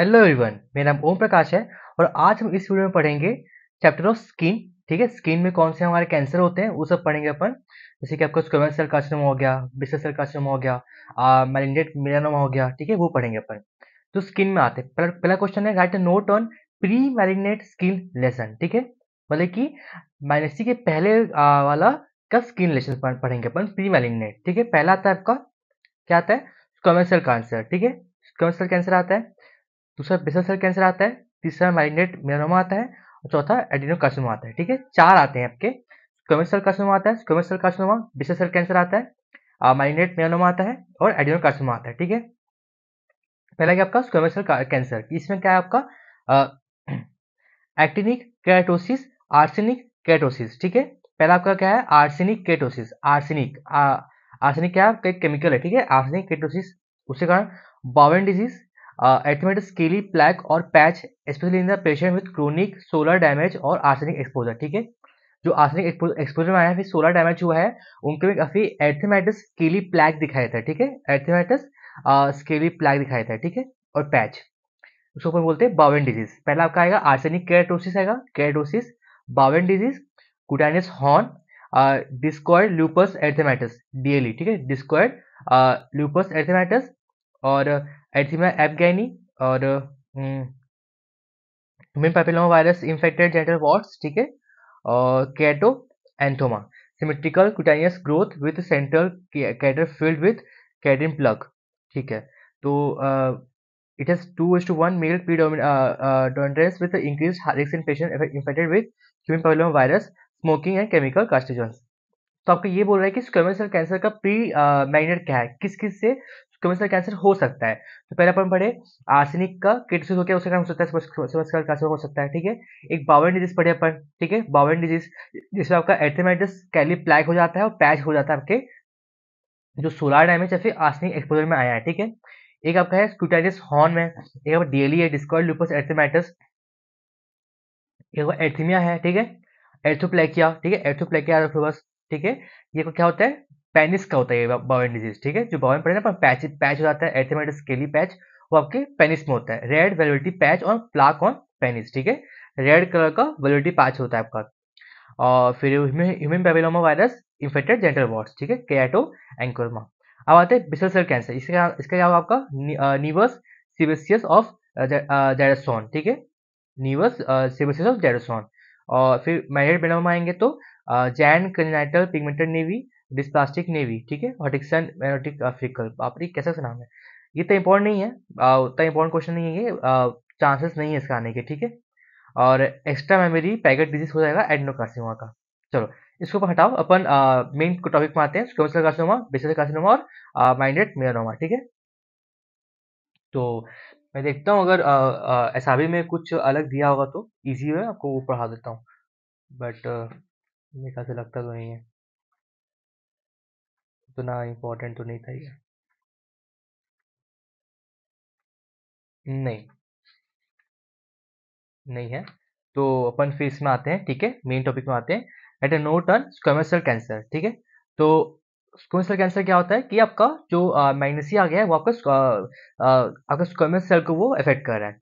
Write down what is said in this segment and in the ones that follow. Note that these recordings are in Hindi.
हेलो एवरीवन मेरा नाम ओम प्रकाश है और आज हम इस वीडियो में पढ़ेंगे चैप्टर ऑफ स्किन ठीक है स्किन में कौन से हमारे कैंसर होते हैं वो सब पढ़ेंगे अपन जैसे कि आपका स्क्वेमन सेल कार्सिनोमा हो गया बिस्टर सेल कार्सिनोमा हो गया मैलिनेट मिलानोमा हो गया ठीक है वो पढ़ेंगे अपन तो स्किन में आते हैं पहला क्वेश्चन है write note on pre malignant skin lesion ठीक है मतलब कि माइनेसी के पहले आ, वाला का स्किन लेसन पढ़ेंगे अपन प्री मैलिनेट ठीक है पहला आता है आपका क्या आता है स्क्वेमन सेल कैंसर ठीक है स्क्वेमन सेल कैंसर आता है दूसरा बेसल सेल कैंसर आता है तीसरा माइग्रेट मेनोमा आता है और चौथा एडिनोकार्सिनोमा आता है ठीक है चार आते हैं आपके कमर्शियल कार्सिनोमा आता है कमर्शियल कार्सिनोमा बेसल सेल कैंसर आता है माइग्रेट मेनोमा आता है और एडिनोकार्सिनोमा आता है ठीक है पहला क्या आपका कमर्शियल कैंसर इसमें क्या है आपका एक्टिनिक कैटोसिस आर्सेनिक कैटोसिस ठीक है पहला आपका क्या है आर्सेनिक कैटोसिस आर्सेनिक आर्सेनिक क्या है आपका एक केमिकल है ठीक है आर्सेनिक कैटोसिस उसके कारण Bowen disease erythematous scaly plaque और patch specially in the patient with chronic solar damage और आर्सेनिक एक्सपोजर ठीक है जो आर्सेनिक एक्सपोजर में आया फिर सोलर डैमेज हुआ है उनके में काफ़ी एर्थमेटस स्केली प्लैक दिखाया थे ठीक है एर्थमेटस स्केली प्लैक दिखाया थे ठीक है और पैच उसको ऊपर बोलते हैं बावन डिजीज पहला आपका आएगा आर्सेनिक कैरेटोसिस आएगा keratosis Bowen disease cutaneous horn discoid lupus erythematous DLE ठीक है डिस्कॉयड ल्यूपस एर्थमेटस और एथिमा एपगैनी और human papilloma virus infected genital warts ठीक है और keratoacanthoma symmetrical cutaneous growth with central crater filled with keratin plug ठीक है तो it has two is to one male predominance with increase risk in patient infected with human papilloma virus smoking and chemical carcinogen तो आपको ये बोल रहा है कि स्क्वेमस सेल कैंसर का प्री मैग्नेट क्या है किस किस से तो क्योंकि कैंसर मतलब हो सकता है तो पहले अपन पढ़े आर्सेनिक का किटसिस हो क्या उसका हो सकता है कैंसर हो सकता है ठीक है एक बावन डिजीज पढ़े अपन ठीक है बावन डिजीज जिसमें आपका एथेमाइटिस कैली प्लैक हो जाता है और पैच हो जाता है आपके जो सोलार डैमेज या फिर आर्सनिक एक्सपोजर में आया है ठीक है एक आपका है स्क्यूटाइटिस हॉर्न में एक आपका डीएलई है डिस्कॉइड लूपस एथेमेटिस एर्थीमिया है ठीक है एर्थोप्लेकिया ठीक है एर्थोप्लेकिया ठीक है ये क्या होता है पैनिस का होता है ये डिजीज ठीक है जो बावन पड़े ना पैच पैच हो जाता है एथेमेटिस स्केली पैच वो आपके पेनिस में होता है रेड वेलोटी पैच और प्लाक ऑन पेनिस ठीक है रेड कलर का वेलोटी पैच होता है आपका और फिर human papilloma virus infected genital warts ठीक है कैटो एंकोरमा अब आते हैं बिसल सेल कैंसर इसके इसके अलावा आपका नीवस सिवेसियस ऑफ जेरेसोन ठीक है नीवस सिवेसियस ऑफ जेरेसोन और फिर मैरिड बेनोमा आएंगे तो जैन congenital pigmented nevi dysplastic nevi ठीक है हॉटिक्सन मैनोटिक फिकल बापरी कैसा सा नाम है ये इतना तो इंपॉर्टेंट नहीं है उतना इंपॉर्टेंट क्वेश्चन नहीं है ये चांसेस नहीं है इसका आने के ठीक है और एक्स्ट्रा मेमोरी पैकेट डिजीज हो जाएगा एडनोकार्सिमा का चलो इसको हटाओ अपन मेन टॉपिक में आते हैं स्क्रोमसल कार्सिनोमा बेसल कार्सिनोमा और माइंडेड मेयरनोमा ठीक है तो मैं देखता हूँ अगर भी में कुछ अलग दिया होगा तो ईजी हुआ आपको वो पढ़ा देता हूँ बट मेरे ख्याल से लगता तो नहीं है उतना इम्पोर्टेंट तो नहीं था ये नहीं नहीं है तो अपन फिर इसमें आते हैं ठीक है मेन टॉपिक में आते हैं write a note on squamous cell cancer ठीक है तो स्कोमेसल कैंसर क्या होता है कि आपका जो माइनसी आ गया है वो आपका आपका स्क्वेमस सेल को वो इफेक्ट कर रहा है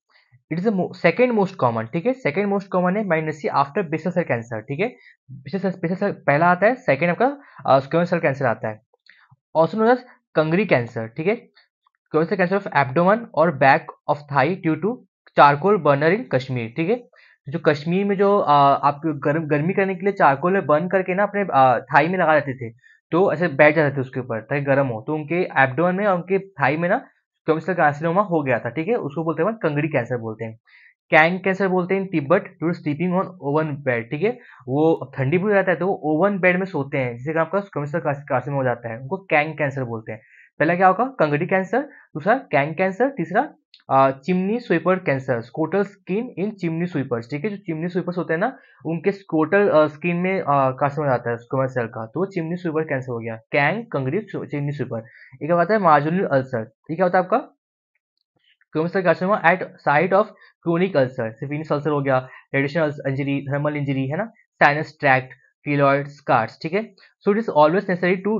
it is second most common ठीक है सेकेंड मोस्ट कॉमन है माइनसी आफ्टर बेसल सेल कैंसर ठीक है पहला आता है सेकेंड आपका स्क्वेमस कैंसर आता है also known as Kangri cancer ठीक है कौन सा कैंसर ऑफ एब्डोमन और back of thigh due to charcoal burner in Kashmir ठीक है तो जो कश्मीर में जो आप गर्म गर्मी करने के लिए चारकोल में बर्न करके ना अपने थाई में लगा देते थे तो ऐसे बैठ जाते थे उसके ऊपर ताकि गर्म हो तो उनके एब्डोमन में और उनके थाई में ना कैंसर हो गया था ठीक है उसको बोलते हैं कंगड़ी कैंसर बोलते हैं कैंग कैसे बोलते हैं Tibet to sleeping on oven bed ठीक है वो ठंडी भी रहता है तो वो ओवन बेड में सोते हैं जिससे आपका कमिश्नर कासिम हो जाता है उनको कैंग कैंसर बोलते हैं पहला क्या होगा कंगड़ी कैंसर दूसरा कैंग कैंसर तीसरा chimney sweeper cancer scrotal skin in chimney sweepers ठीक है जो चिमनी स्वीपर्स होते हैं ना उनके स्कोटल स्किन में कासिम हो जाता है स्कोमर सेल का तो चिमनी स्वीपर कैंसर हो गया कैंग कंगड़ी चिमनी स्वीपर एक होता है माजुल अल्सर ठीक है होता है आपका क्रोमोसोमल carcinoma at site of chronic ulcer syphilis ulcer हो गया रेडिशनल इंजरी थर्मल इंजरी है ना साइनस ट्रैक्ट फिलॉइड स्कार्स ठीक है so it is always necessary to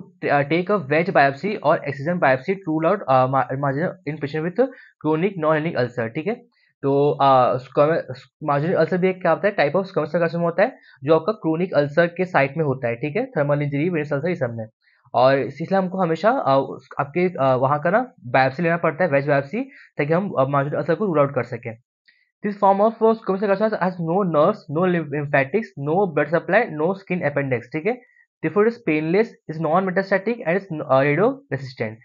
take a wedge biopsy और excision biopsy biopsy out margin in patient with chronic non healing ulcer ठीक है तो मार्जिन uh, अल्सर भी एक क्या होता है टाइप ऑफ स्कमस होता है जो आपका क्रोनिक अल्सर के साइट में होता है ठीक है थर्मल इंजरी वेनस अल्सर इस सब में और इसलिए हमको हमेशा आपके वहाँ का ना बायोप्सी लेना पड़ता है वेज बायोप्सी ताकि हम मौजूद असर को रूल आउट कर सकें this form of has no nerves no lymphatics no blood supply no skin appendix ठीक है therefore it is painless is non metastatic and is radio resistant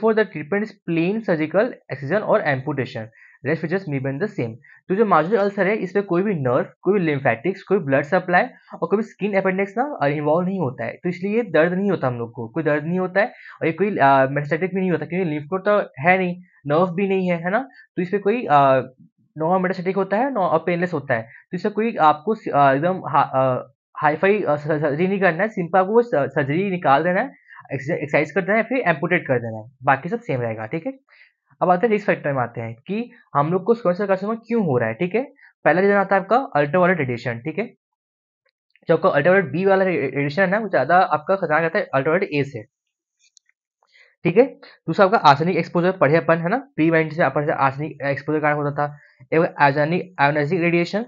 for the treatment is plain surgical excision और amputation rest features remain the same तो जो माजूर अल्सर है इसमें कोई भी नर्व कोई भी लिम्फेटिक्स कोई ब्लड सप्लाई और कोई स्किन अपेंडिक्स ना इन्वॉल्व नहीं होता है तो इसलिए दर्द नहीं होता हम लोग को कोई दर्द नहीं होता है और ये कोई मेटास्टेटिक भी नहीं होता क्योंकि लिम्फ नोड तो है नहीं नर्व भी नहीं है है ना तो इसमें कोई नॉर्मल मेटास्टेटिक होता है नॉ पेनलेस होता है तो इसमें कोई आपको एकदम हाईफाई सर्जरी नहीं करना है सिंपल आपको सर्जरी निकाल देना है एक्सरसाइज कर देना है फिर एम्पूटेट कर देना है बाकी सब सेम रहेगा ठीक है अब आते हैं रिस्क फैक्टर में आते हैं कि हम लोग को सोनल कार्सिनोमा क्यों हो रहा है ठीक है पहला रीजन आता है आपका अल्ट्रावायलेट रेडिएशन ठीक है जो आपका अल्ट्रावायलेट बी वाला रेडिएशन है ना वो ज़्यादा आपका खतरनाक रहता है अल्ट्रावायलेट ए से ठीक है दूसरा आपका आसनिक एक्सपोजर पढ़े अपन है ना प्री माइंड से अपन से आसनिक एक्सपोजर कारण होता था एवं आजानिक ionizing radiation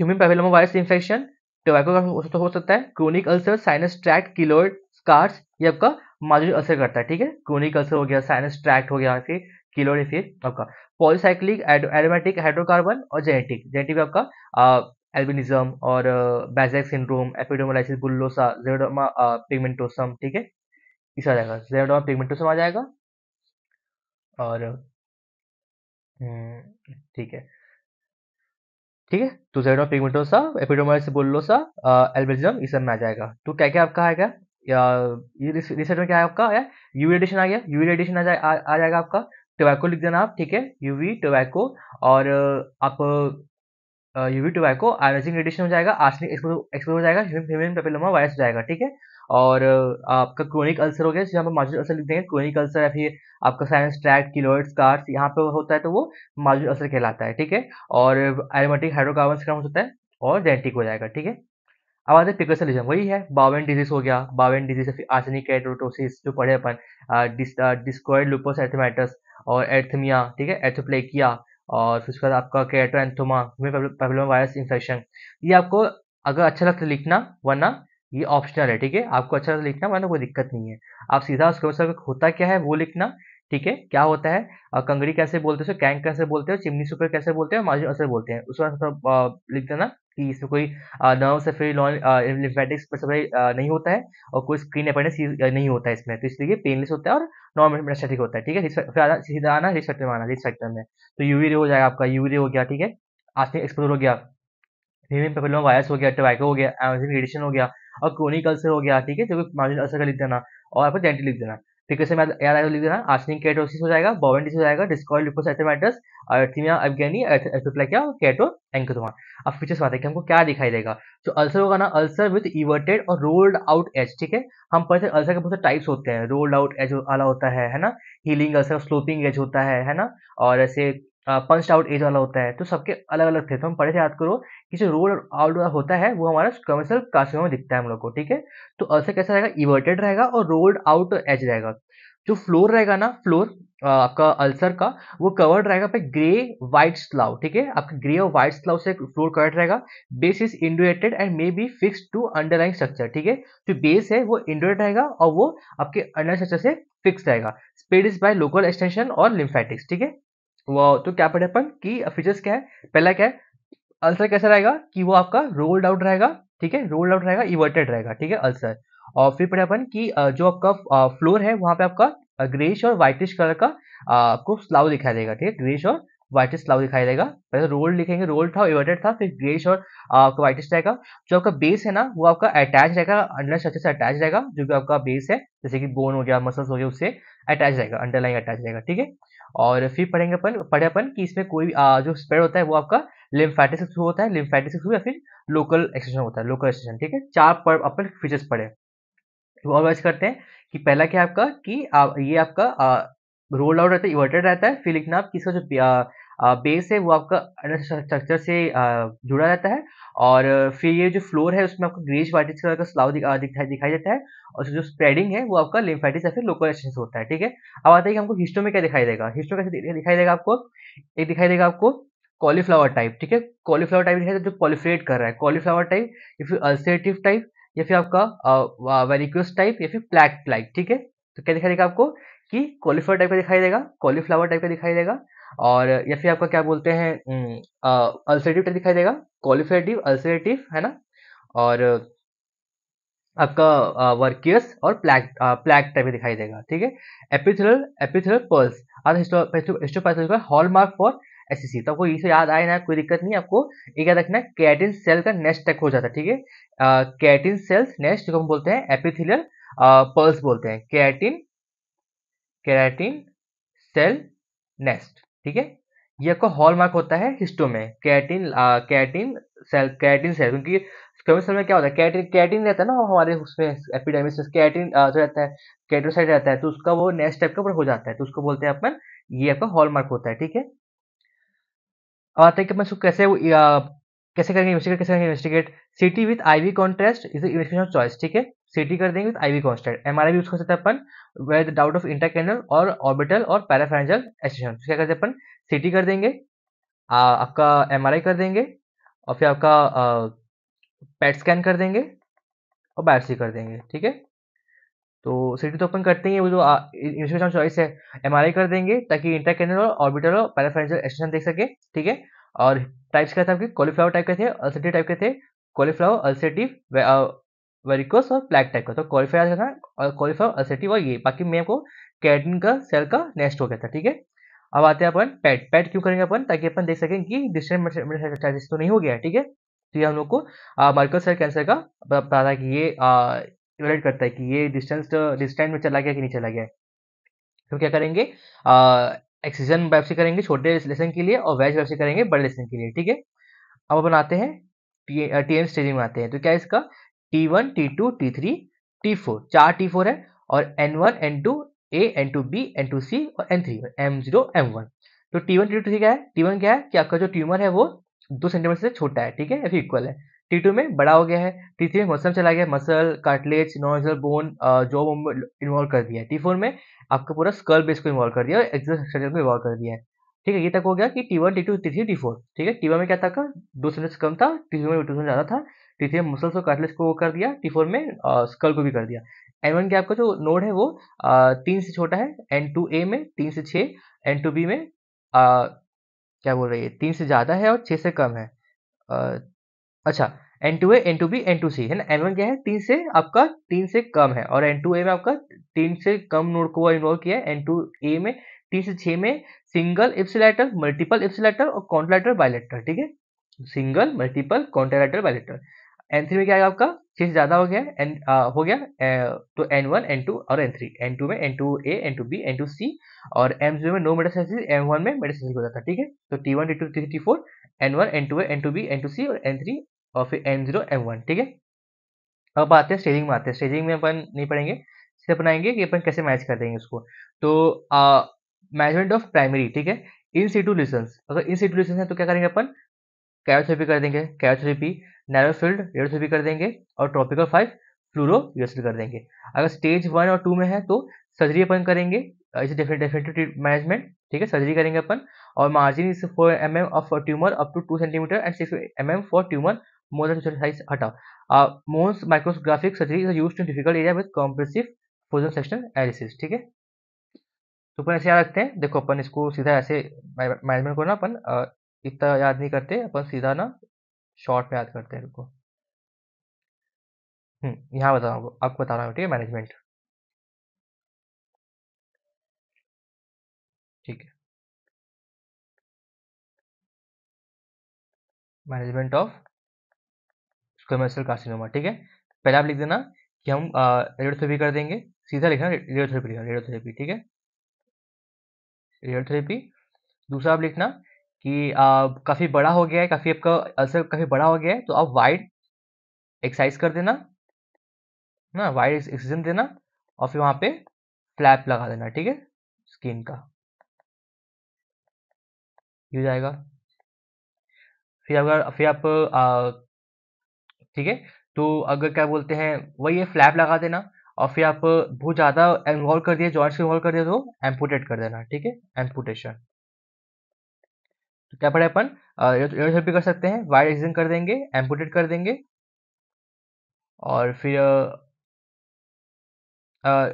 human papilloma virus infection tobacco का हो, सकता है chronic ulcer sinus tract keloid scars ये आपका माजूरी असर करता है ठीक है क्रोनिक अल्सर हो गया साइनस ट्रैक्ट हो गया फिर क्लोरीफिल आपका पॉलीसाइक्लिक एरोमेटिक हाइड्रोकार्बन और जेनेटिक जेनेटिक भी आपका एल्बिनिज्म और बेजैक सिंड्रोम एपिडोमोलाइसिस बुल्लोसा जेरोडोमा पिगमेंटोसम ठीक है इस आ जाएगा जेरोडोमा पिगमेंटोसम आ जाएगा और हम्म, ठीक है ठीक है तो जेरो पिगमेंटोसा एपिडोमोलाइसिस बुल्लोसा एल्बिनिज्म इस सब में आ जाएगा तो क्या क्या आपका आएगा या रिसर्च में क्या है आपका आया आ गया यूवी आ जाएगा आपका टोबैको लिख देना आप ठीक है यूवी टोबैको और आप यूवी टोबैको आयोनाइजिंग रेडिएशन हो जाएगा आर्सनिक एक्सपोज हो जाएगा ह्यूमन पेपिलोमा वायरस हो जाएगा ठीक है और आपका क्रोनिक अल्सर हो गया यहाँ पर मार्जिन अल्सर लिख देंगे क्रोनिक अल्सर या फिर आपका साइनस ट्रैक किलोइड्स कार्स यहाँ पर होता है तो वो मार्जिन अल्सर कहलाता है ठीक है और एरोमेटिक हाइड्रोकार्बन का होता है और जेनेटिक हो जाएगा ठीक है अब आते हैं पिकोसेलिज्म वही है बावेन डिजीज हो गया बावेन डिजीज या फिर आर्सेनिक एट्रोटोसिस जो पढ़े अपन डिस, डिस्कॉइड लुपस एथमेटस और एथमिया ठीक है एथोप्लेकिया और फिर उसके बाद आपका keratoacanthoma papilloma virus infection ये आपको अगर अच्छा लगता है लिखना वरना ये ऑप्शनल है ठीक है आपको अच्छा लगता लिखना वरना कोई दिक्कत नहीं है आप सीधा उसके अनुसार होता क्या है वो लिखना ठीक है क्या होता है आ, कंगड़ी कैसे बोलते हो कैंक कैसे बोलते हो चिमनी सुपर कैसे बोलते हो माजू असर बोलते हैं उसके बाद लिख देना कि इसमें कोई नर्व से फ्री नॉन लिम्फेटिक नहीं होता है और कोई स्क्रीन अपेंडेंस नहीं होता है इसमें तो इसलिए पेनलेस होता है और नॉर्मल मेटास्टेटिक होता है ठीक है फिर सीधा आना रिस में आना रिस में तो यूवी रे हो जाएगा आपका यूवी रे हो गया ठीक है आस्टिक एक्सपोजर हो गया ह्यूमन पेपिलोमा वायरस हो गया टोबैको हो गया एमजिन रेडिएशन हो गया और क्रोनिक अल्सर हो गया ठीक है जो मार्जिन अल्सर का लिख देना और आपको डेंटी लिख देना याद तो लिख देना आर्सनिक हो जाएगा हो जाएगा एथोप्लाकिया एंकोथोमा अब फीचर्स बात है कि हमको क्या दिखाई देगा तो अल्सर होगा ना अल्सर विथ इवर्टेड और रोल्ड आउट एज ठीक है हम पढ़ते अल्सर के बहुत टाइप्स होते हैं रोल्ड आउट एज वाला होता है है ना हीलिंग अल्सर स्लोपिंग एज होता है है ना और ऐसे पंच आउट एज वाला होता है तो सबके अलग अलग थे तो हम पढ़े थे याद करो कि जो रोड आउट होता है वो हमारा कमर्शियल क्लासरूम में दिखता है हम लोग को ठीक है तो अर्सर कैसा रहेगा इवर्टेड रहेगा और रोल्ड आउट एज रहेगा जो फ्लोर रहेगा ना फ्लोर आपका अल्सर का वो कवर्ड रहेगा पे ग्रे व्हाइट स्लाउ ठीक है आपका ग्रे और व्हाइट स्लाउ से फ्लोर कवर्ड रहेगा base is indurated and may be fixed to underlying structure ठीक है जो बेस है वो इंडोएट रहेगा और वो आपके अंडर स्ट्रक्चर से फिक्स रहेगा spread is by local extension और लिम्फेटिक्स ठीक है वो तो क्या पढ़े अपन की फीचर्स क्या है पहला क्या है अल्सर कैसा रहेगा कि वो आपका रोल्ड आउट रहेगा ठीक है रोल्ड आउट रहेगा इवर्टेड रहेगा ठीक है अल्सर और फिर पढ़े अपन की जो आपका फ्लोर है वहाँ पे आपका ग्रेश और व्हाइटिश कलर का आपको स्लाव दिखाई देगा ठीक है ग्रेश और व्हाइटिश स्लाव दिखाई देगा पहले रोल तो लिखेंगे रोल था इवर्टेड था फिर ग्रेस और आपका रहेगा जो आपका बेस है ना वो आपका अटैच रहेगा अंडर स्ट्रक्चर से अटैच रहेगा जो कि आपका बेस है जैसे कि बोन हो गया मसल्स हो गया उससे अटैच रहेगा अंडरलाइन अटैच रहेगा ठीक है और फिर पढ़ेंगे अपन पढ़े अपन कि इसमें कोई आ, जो स्प्रेड होता है वो आपका लिम्फेटिस थ्रू होता है लिम्फेटिस थ्रू या फिर लोकल एक्सटेंशन होता है लोकल एक्सटेंशन ठीक है चार पर अपन फीचर्स पढ़े और तो वैसे करते हैं कि पहला क्या आपका कि आ, ये आपका रोल आउट रहता है इवर्टेड रहता है फिर लिखना आप किसका जो बेस है वो आपका अंडर स्ट्रक्चर से जुड़ा रहता है और फिर ये जो फ्लोर है उसमें आपको ग्रीस वाइटिस कलर का स्लाव दिखाई दिखाई देता है और जो स्प्रेडिंग है वो आपका लिम्फाइटिस या फिर लोकल एक्सचेंज होता है ठीक है अब आता है कि हमको हिस्टो में क्या दिखाई देगा हिस्टो कैसे दिखाई देगा आपको एक दिखाई देगा आपको कॉलीफ्लावर टाइप ठीक है कॉलीफ्लावर टाइप दिखाई देता जो कॉलीफ्रेट कर रहा है कॉलीफ्लावर टाइप या फिर अल्सरेटिव टाइप या फिर आपका वेरिक्यूस टाइप या फिर प्लैक प्लैक ठीक है तो क्या दिखाई देगा आपको कि कॉलीफ्लावर टाइप का दिखाई देगा कॉलीफ्लावर टाइप का दिखाई देगा और या फिर आपका क्या बोलते हैं हम्म, अल्सरेटिव टाइप दिखाई देगा क्वालिफेटिव अल्सरेटिव है ना और आपका वर्कियस और प्लैक प्लैक टाइप दिखाई देगा ठीक है epithelial epithelial pearls are histopathology का हॉलमार्क फॉर एससीसी तो आपको इसे याद आए ना कोई दिक्कत नहीं आपको एक याद रखना कैटिन सेल का नेस्ट टाइप हो जाता है ठीक है कैटिन सेल्स नेस्ट जो हम बोलते हैं एपिथिलियल पर्ल्स बोलते हैं कैटिन कैटिन सेल नेस्ट ठीक है ये आपका हॉलमार्क होता है हिस्टो में keratin keratin cell keratin cell क्योंकि स्क्वेमस सेल में क्या होता है कैटिन कैटिन रहता है ना हमारे उसमें एपिडेमिस कैटिन जो रहता है कैटोसाइट रहता है तो उसका वो नेक्स्ट टाइप का हो जाता है तो उसको बोलते हैं अपन ये आपका हॉलमार्क होता है ठीक है अब आते हैं कि अपन इसको कैसे कैसे करेंगे इन्वेस्टिगेट कैसे करेंगे investigate CT with IV contrast is investigation choice ठीक है सी कर देंगे तो I contrast M R use कर सकते अपन with doubt of inter cranial और ऑर्बिटल और पैराफ्रेंजल एसेशन क्या करते अपन सी कर देंगे आपका एम कर देंगे और फिर आपका आ, पैट स्कैन कर देंगे और बायोसी कर देंगे ठीक है तो सी तो अपन करते ही वो जो इंस्टीट्यूशन चॉइस है एम कर देंगे ताकि इंटर कैंडल और ऑर्बिटल और पैराफ्रेंजल एसेशन देख सके ठीक है और टाइप्स क्या था आपके कॉलीफ्लावर टाइप के थे अल्सरटिव टाइप के थे कॉलीफ्लावर अल्सरटिव वेरिकोस और प्लैक टाइप का तो कॉलीफ्लावर था और कॉलीफ्लावर असेटिव और ये बाकी मैं आपको कैडन का सेल का नेस्ट हो गया था ठीक है अब आते हैं अपन पैट पैट क्यों करेंगे अपन ताकि अपन देख सकें कि डिस्टेंट चार्जेस तो नहीं हो गया ठीक है तो ये हम लोग को मार्कल सेल कैंसर का पता था कि ये इवेलेट करता है कि ये डिस्टेंस डिस्टेंट में चला गया कि नहीं चला गया तो क्या करेंगे एक्सीजन बायोप्सी करेंगे छोटे लेसन के लिए और वेज बायोप्सी करेंगे बड़े लेसन के लिए ठीक है अब अपन आते हैं टी एन स्टेजिंग में आते हैं तो क्या इसका T one T two T three T four चार टी फोर है और N one N two A N two B N two C और N three M zero M one तो T one T two three क्या है टी वन क्या है कि आपका जो ट्यूमर है वो दो सेंटीमीटर से छोटा है ठीक है या फिर इक्वल है टी टू में बड़ा हो गया है टी थ्री में मसल चला गया मसल कार्टलेज नॉर्मल बोन जो इन्वॉल्व कर दिया है टी फोर में आपका पूरा स्कल बेस को इन्वॉल्व कर दिया और एक्सरसाइज को इन्वॉल्व कर दिया है ठीक है ये तक हो गया कि T one T two T three T four ठीक है टी वन में क्या था दो सेंटीमीटर से कम था टी थ्री में टू से ज़्यादा था टी थ्री में मसल्स और कार्टिलेज को वो कर दिया टी फोर में स्कल को भी कर दिया एन वन के आपका जो नोड है वो आ, तीन से छोटा है एन टू ए में तीन से छ एन टू बी में आ, क्या बोल रही है तीन से ज़्यादा है और छह से कम है आ, अच्छा N two A N two B N two C है ना एन वन क्या है तीन से आपका तीन से कम है और एन टू ए में आपका तीन से कम नोड को इन्वॉल्व किया है एन टू ए में तीन से छः में सिंगल इप्सिलेटर मल्टीपल इप्सिलेटर और कॉन्ट्रलेटर बायलेटर ठीक है single multiple contralateral bilateral N three में क्या आएगा आपका छः से ज़्यादा हो गया एन हो गया आ, तो एन वन एन टू और एन थ्री एन टू में N two A N two B N two C और एम जीरो में नो मेटास्टाइसिस एम वन में मेटास्टाइसिस हो जाता है ठीक है तो T one T two T T four N one N two A N two B N two C और एन थ्री और फिर एन जीरो एम वन ठीक है अब आते हैं स्टेजिंग में आते हैं स्टेजिंग में अपन नहीं पढ़ेंगे सिर्फ अपनाएंगे कि अपन कैसे मैच कर देंगे उसको तो मैनेजमेंट ऑफ प्राइमरी ठीक है इन सीटू लिसंस अगर इन सीटू लिसंस है तो क्या करेंगे अपन कैरोथेरेपी कर देंगे कैरोथेरेपी नैरोफील्ड रेडियोथेरेपी कर देंगे और ट्रॉपिकल फाइव फ्लूरो कर देंगे अगर स्टेज वन और टू में है तो सर्जरी अपन करेंगे इसे डेफिनेटिव मैनेजमेंट ठीक है सर्जरी करेंगे अपन और margin is four M M of tumour up to two centimetre and six M M for tumour more than size हटा most microscopic surgery is use to difficult area with comprehensive frozen section analysis ठीक है तो अपन ऐसे याद रखते हैं देखो अपन इसको सीधा ऐसे मैनेजमेंट करना अपन इतना याद नहीं करते अपन सीधा ना शॉर्ट में याद करते हैं इनको हम्म यहाँ बता रहा आपको बता रहा हूँ ठीक है मैनेजमेंट ठीक है मैनेजमेंट ऑफ कमर्शियल कार्सिनोमा ठीक है पहले आप लिख देना कि हम रेडियोथेरेपी कर देंगे सीधा लिखना रेडियोथेरेपी लिखना रेडियोथेरेपी ठीक है रेडियोथेरेपी दूसरा आप लिखना कि आप काफ़ी बड़ा हो गया है काफ़ी आपका अल्सर काफ़ी बड़ा हो गया है तो आप वाइड एक्सरसाइज कर देना ना वाइड एक्सरसाइज देना और फिर वहाँ पे फ्लैप लगा देना ठीक है स्किन का हो जाएगा फिर अगर फिर आप ठीक है तो अगर क्या बोलते हैं वही है फ्लैप लगा देना और फिर आप बहुत ज़्यादा इन्वॉल्व कर दिए जॉइंट्स इन्वॉल्व कर दिए तो एम्पूटेट कर देना ठीक है एम्पूटेशन तो क्या पड़े अपन तो, तो भी कर सकते हैं वायर एक्सिंग कर देंगे एम्पुटेट कर देंगे और फिर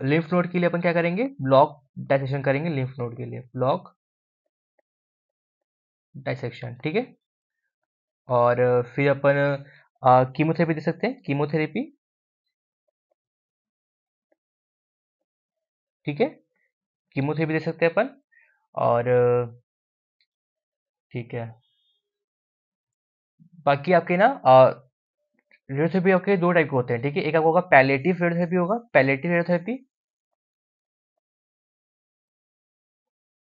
लिम्फ नोड के लिए अपन क्या करेंगे ब्लॉक डाइसेक्शन करेंगे लिम्फ नोड के लिए ब्लॉक डाइसेक्शन ठीक है और फिर अपन कीमोथेरेपी दे सकते हैं कीमोथेरेपी ठीक है कीमोथेरेपी दे सकते हैं अपन और ठीक है बाकी आपके ना रेडियोथेरेपी आपके दो टाइप के होते हैं ठीक है एक आपको होगा पैलेटिव रेडियोथेरेपी होगा palliative radiotherapy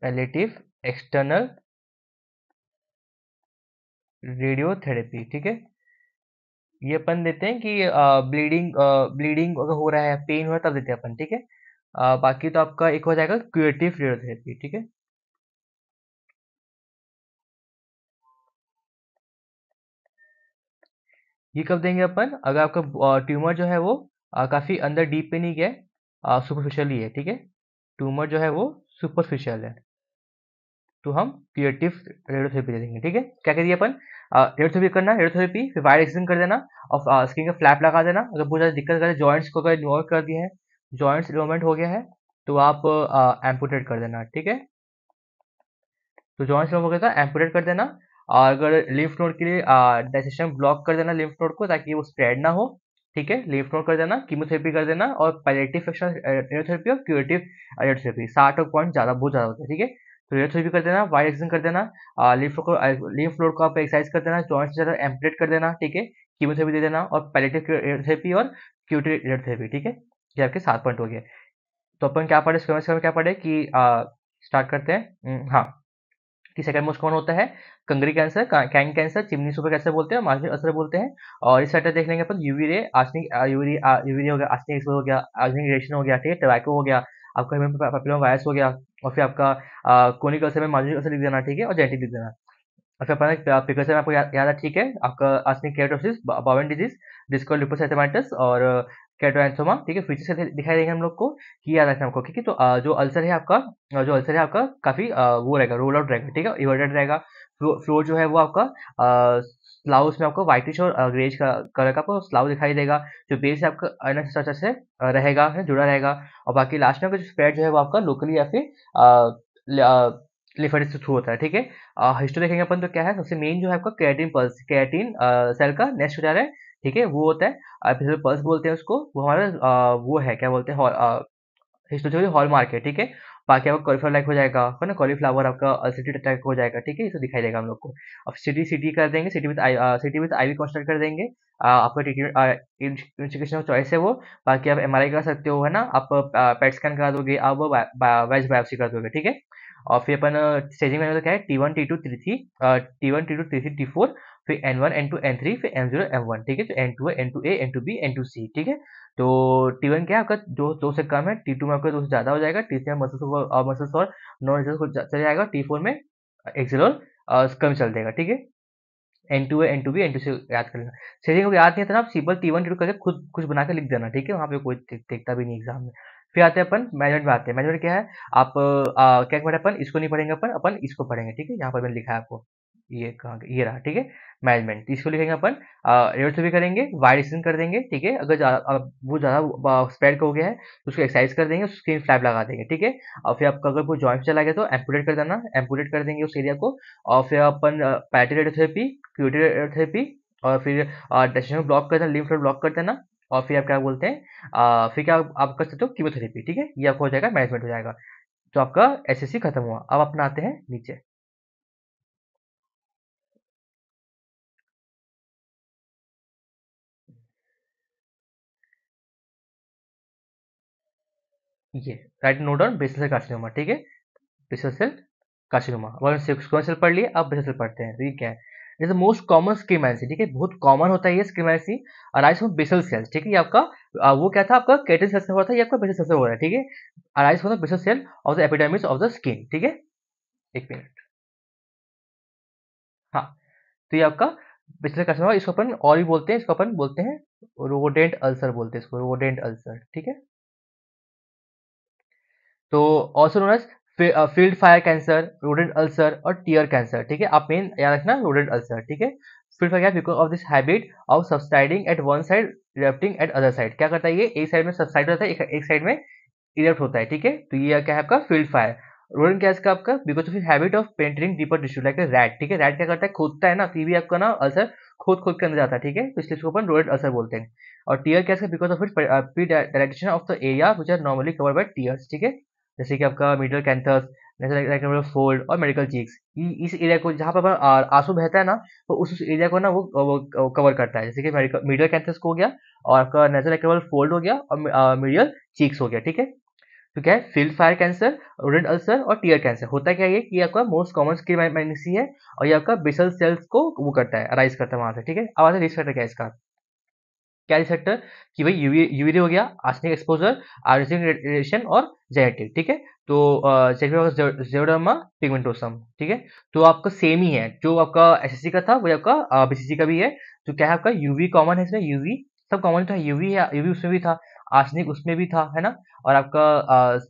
palliative external radiotherapy ठीक है ये अपन देते हैं कि ब्लीडिंग ब्लीडिंग अगर हो रहा है पेन हो रहा है तब देते हैं अपन ठीक है बाकी तो आपका एक हो जाएगा क्यूरेटिव रेडियोथेरेपी ठीक है ये कब देंगे अपन अगर आपका ट्यूमर जो है वो काफ़ी अंदर डीप पे नहीं गया सुपरफिशियल ही है ठीक है ट्यूमर जो है वो सुपरफिशियल है तो हम क्रिएटिव रेडियोथेरेपी दे देंगे ठीक है क्या करिए अपन रेडियोथेरेपी करना रेडियोथेरेपी फिर वायर एक्सिंग कर देना और स्किन का फ्लैप लगा देना अगर बहुत ज़्यादा दिक्कत करें जॉइंट्स को अगर इन्वॉल्व कर दिया है जॉइंट्स इन्वॉल्वमेंट हो गया है तो आप एम्पूटेट कर देना ठीक है तो जॉइंट्स इन्वॉल्व हो गया था एम्पूटेट कर देना और अगर लिम्फ नोड के लिए डाइजेशन ब्लॉक कर देना लिम्फ नोड को ताकि वो स्प्रेड ना हो ठीक है लिम्फ नोड कर देना कीमोथेरेपी कर देना और पैलेटिव रेडियोथेरेपी और क्यूरेटिव रेडियोथेरेपी साठ और पॉइंट ज़्यादा बहुत ज़्यादा होता है ठीक है तो रेडियोथेरेपी कर देना वाइड एक्सिंग कर देना लिम्फ को लिम्फ नोड को आप एक्सरसाइज कर देना जॉइंट से ज़्यादा एम्पलेट कर देना ठीक है कीमोथेरेपी दे देना और पैलेटिव रेडियोथेरेपी और क्यूरेटिव रेडियोथेरेपी ठीक है ये आपके सात पॉइंट हो गए तो अपन क्या पढ़े क्या पढ़े कि स्टार्ट करते हैं हम्म, हाँ कि सेकंड मोस्ट कौन होता है Kangri cancer Kang cancer chimney sweeper cancer बोलते हैं मार्जिन असर बोलते हैं और इस सेक्टर देख लेंगे अपन UV ray arsenic UV UV हो गया आर्सनिक एक्सपोज हो गया आर्सनिक रेशन हो गया ठीक है टबैको हो गया आपका पेपिलोम वायरस हो गया और फिर आपका कोनिक असर में मार्जिन असर लिख देना ठीक है और जेंटिक लिख देना और फिर अपना प्रिकॉशन आपको याद है ठीक है आपका आसनिक केटोसिस बावन डिजीज डिस्कोलिपोसाइटमाइटिस और कैटोएंसोमा ठीक है फीचर्स दिखाई देंगे हम लोग को कि याद रखना हमको ठीक है तो जो अल्सर है आपका जो अल्सर है आपका काफ़ी वो रहेगा रोल आउट रहेगा ठीक है इवर्टेड रहेगा फ्लोर जो है वो आपका स्लाउस में आपको व्हाइटिश और ग्रेज का कलर का आपको स्लाउ दिखाई देगा जो बेस है आपका अन स्ट्रक्चर से रहेगा है जुड़ा रहेगा और बाकी लास्ट में आपका जो स्प्रेड जो है वो आपका लोकली या फिर लिफेड से थ्रू होता है ठीक है हिस्ट्री देखेंगे अपन तो क्या है सबसे मेन जो है आपका कैटिन पल्स कैटिन सेल का नेक्स्ट हो जा रहा है ठीक है वो होता है और फिर पल्स बोलते हैं उसको वो हमारा वो है क्या बोलते हैं हिस्टोरी हॉल मार्क है ठीक है बाकी आपका कॉलीफ्लावर लाइक हो जाएगा है ना कॉलीफ्लावर आपका सिटी अटैक हो जाएगा ठीक है इसे दिखाई देगा हम लोग को अब सिटी सिटी कर देंगे CT with I CT with IV V कर देंगे आपका इंस्टीट्यूशन ऑफ चॉइस है वो बाकी आप एम कर सकते हो है ना आप पेट स्कैन करा दोगे आप वेज बायोप्सी कर दोगे ठीक है और फिर अपन स्टेजिंग में तो क्या है T one T two three three T one T two three three T four फिर N one N two N three फिर एन जीरो एन वन ठीक है तो N two N two A N two B N two C ठीक है तो टी वन क्या है आपका जो दो से कम है टी टू में आपका दो से ज़्यादा हो जाएगा टी थ्री में मसल्स और मसल्स और नॉन मसल्स को चले जाएगा टी फोर में एक्सेलोर कम चल देगा ठीक है एन टू है N two B N two C याद कर लेना सेटिंग को याद नहीं था तो ना आप simple T one T two करके खुद कुछ बना के लिख देना ठीक है वहाँ पे कोई देखता भी नहीं एग्जाम में फिर आते हैं अपन मैनेजमेंट में आते हैं मैनेजमेंट क्या है आप आ, क्या पढ़े अपन इसको नहीं पढ़ेंगे अपन अपन इसको पढ़ेंगे ठीक है यहाँ पर मैंने लिखा है आपको ये कहा ये रहा ठीक है मैनेजमेंट तो इसको लिखेंगे अपन रिवर्स भी करेंगे वाइड स्क्रीन कर देंगे ठीक है अगर वो ज़्यादा स्प्रेड हो गया है तो उसको एक्सरसाइज कर देंगे स्क्रीन फ्लैप लगा देंगे ठीक है और फिर आपका अगर वो जॉइंट चला गया तो एम्पुलेट कर देना एम्पुलेट कर देंगे उस एरिया को और फिर अपन पैटी रेडियोथेरेपी क्यूटी और फिर डेस्टिनेशन ब्लॉक कर देना लिम्फ ब्लॉक कर देना और फिर आप क्या बोलते हैं फिर क्या आप कर सकते हो कीमोथेरेपी ठीक है ये आपको हो जाएगा मैनेजमेंट हो जाएगा तो आपका एस खत्म हुआ अब अपना आते हैं नीचे ये write note on basal cell carcinoma ठीक है बेसल सेल कार्सिनोमा अब हमने सिक्वेंस सेल पढ़ लिया अब बेसल सेल पढ़ते हैं ठीक तो ये क्या है इज मोस्ट कॉमन स्क्रीमेंसी ठीक है बहुत कॉमन होता है ये स्क्रीमेंसी अराइज फ्रॉम बेसल सेल्स ठीक है आपका वो क्या था आपका कैटन सेल्स से हो रहा था ये आपका बेसल सेल्स से हो रहा है ठीक है arise from basal cell of the epidermis of the skin ठीक है एक मिनट हाँ तो ये आपका बेसल कार्सिनोमा इसको अपन और भी बोलते हैं इसको अपन बोलते हैं रोडेंट अल्सर बोलते हैं इसको रोडेंट अल्सर ठीक है तो also known as field fire cancer rodent ulcer और टीयर कैंसर ठीक है आप मेन याद रखना रोडेड अल्सर ठीक है field fire because of this habit of subsiding at one side erupting at other side क्या करता है ये एक साइड में सब्साइड होता है एक, एक साइड में इरप्ट होता है ठीक है तो ये क्या है आपका फील्ड फायर रोडेंट कैस का आपका because of habit of penetrating deeper tissue like rat ठीक है रैट क्या करता है खोदता है ना फिर भी आपका ना अल्सर खोद खोद के अंदर जाता है ठीक है तो इसलिए इसको अपन रोडेंट अल्सर बोलते हैं और टीयर कैस का because of it direction of the area which are normally cover by tears ठीक है जैसे कि आपका मिडल कैंथस फोल्ड और मेडिकल चीक्स इस एरिया को जहाँ पर आंसू बहता है ना तो उस एरिया को ना वो, कवर करता है जैसे कि मीडियल कैंथस को हो गया और आपका नेशनल एक्टेबल फोल्ड हो गया और मीडियल चीक्स हो गया ठीक है तो क्या है field fire cancer red ulcer और टीयर कैंसर होता क्या है कि आपका मोस्ट कॉमन स्किन मैग्नेसी है और ये आपका बेसल सेल्स को वो करता है अराइज करता है वहां से ठीक है अब आता रिस्क फैक्टर क्या इसका क्या रिसेप्टर कि भाई यूवी यूवी हो गया आर्सेनिक एक्सपोजर आर्सेनिक रेडिएशन और जेनेटिक ठीक है तो जेरोडर्मा पिगमेंटोसम ठीक है तो आपका सेम ही है जो आपका एस का था वही आपका बीसीसी का भी है तो क्या है आपका यूवी कॉमन है इसमें यूवी सब कॉमन था यूवी है यूवी उसमें भी था आर्सेनिक उसमें भी था है ना और आपका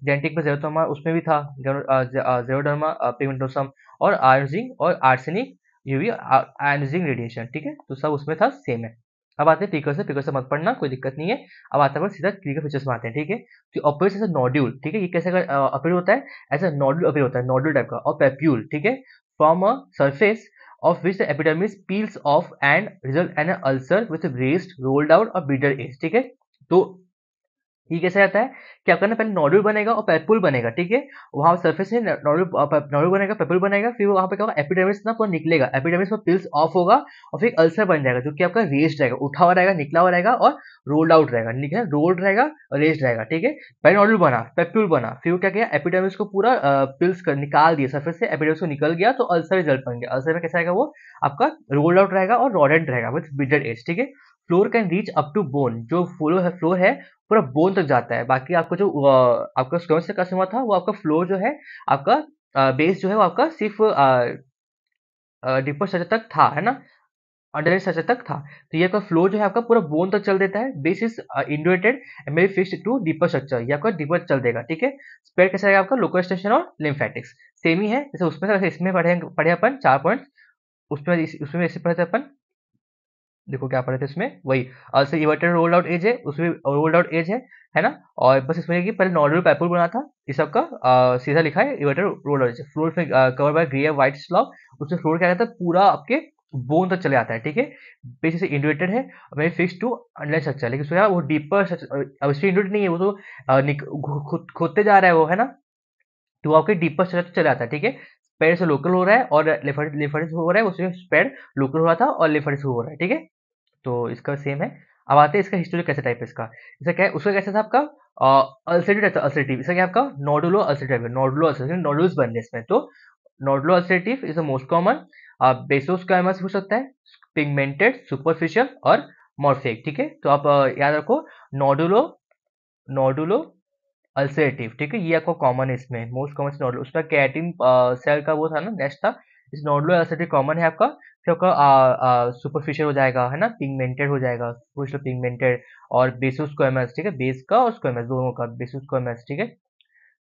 जेनेटिक में जेरोडर्मा उसमें भी था जेरोडर्मा पिगमेंटोसम और आर्जिंग और आर्सेनिक यूवी आयोजिंग रेडिएशन ठीक है तो सब उसमें था सेम है अब आते हैं पीकर से पीकर से मत पढ़ना कोई दिक्कत नहीं है अब आते हैं सीधा क्लियर फीचर्स में आते हैं ठीक है तो ऑपरेट एज अ नॉड्यूल ठीक है ये कैसे अपीयर होता है एज अ नॉड्यूल अपीयर होता है नॉड्यूल टाइप का और पेप्यूल ठीक है from a surface of which the epidermis peels off and result an ulcer with raised rolled out और बीटर एज ठीक है तो ये कैसे रहता है क्या करना पहले नॉड्यूल बनेगा और पेपुल बनेगा ठीक है वहां सर्फेस में नॉड्यूल नॉड्यूल बनेगा पेपुल बनेगा फिर वहां पे क्या होगा एपिडेमिक्स ना पूरा निकलेगा एपिडेमिक्स में पिल्स ऑफ होगा और फिर अल्सर बन जाएगा जो कि आपका रेस्ट रहेगा उठा हुआ रहेगा निकला हुआ रहेगा और रोल्ड आउट रहेगा ठीक है रोल्ड रहेगा और रेस्ट रहेगा ठीक है पहले नॉड्यूल बना पेपुल बना फिर क्या किया एपिडेमिक्स को पूरा पिल्स कर निकाल दिया सर्फेस से एपिडेमिक्स को निकल गया तो अल्सर रिजल्ट बन गया अल्सर में कैसे आएगा वो आपका रोल्ड आउट रहेगा और रॉडेंट रहेगा विथ बिडेड एज ठीक है floor can reach up to bone जो फ्लोर है फ्लोर है पूरा बोन तक जाता है बाकी आपको जो आपका स्टोन से कसम हुआ था वो आपका फ्लोर जो है आपका बेस जो है वो आपका सिर्फ डिपर सच तक था है ना अंडर सच तक था तो ये आपका फ्लोर जो है आपका पूरा बोन तक चल देता है base is indurated and maybe fixed to deeper structure ये आपका डीपर चल देगा ठीक है स्पेयर कैसे रहेगा आपका लोकल स्टेशन और लिम्फेटिक्स सेम ही है जैसे उसमें से इसमें पढ़े पढ़े अपन चार पॉइंट उसमें उसमें ऐसे पढ़े थे अपन देखो क्या पढ़े थे इसमें वही ulcer everted rolled out edge है उसमें रोल्ड आउट एज है है ना और बस इसमें कि पहले नॉर्डर पैपुल बना था इस सब का सीधा लिखा है everted rolled out edge floor में cover by grey white slough उसमें फ्लोर क्या रहता है पूरा आपके बोन तक चले आता है ठीक है बेसिक से इंडिवेटेड है मैं फिक्स टू अंडरलाइन स्ट्रक्चर लेकिन उसमें वो डीपर अब इसमें इंडिकेट नहीं है वो तो खोदते जा रहा है वो है ना तो आपके डीपर स्ट्रक्चर चला आता है ठीक है स्प्रेड से लोकल हो रहा है और लेफर्ट लेफर्ट हो रहा है उसमें स्प्रेड लोकल हो रहा था और लेफर्ट हो रहा है ठीक है तो इसका सेम है अब आते हैं इसका हिस्टोरिक कैसे टाइप है इसका इसका क्या है उसका कैसे था आपका अल्सरेटिव टाइप अल्सरेटिव इसका क्या आपका नोडुलो अल्सरेटिव नोडुलो अल्सरेटिव नोडुल्स बनने इसमें तो nodulo ulcerative is a most common बेसोस का एमएस हो सकता है पिगमेंटेड सुपरफिशियल और मॉर्फिक ठीक है तो आप याद रखो नोडुलो नोडुलो अल्सरेटिव ठीक है ये आपको कॉमन है इसमें मोस्ट कॉमन नॉडल उसका कैटिन सेल का वो था ना नेक्स्ट था इस नॉडलो अल्सरेटिव कॉमन है आपका फिर आपका सुपरफिशियल हो जाएगा है ना पिगमेंटेड हो जाएगा सुपरफिशियल पिगमेंटेड और बेसिस कोएमस ठीक है बेस का और स्क्वेमस दोनों का बेसिस कोएमस ठीक है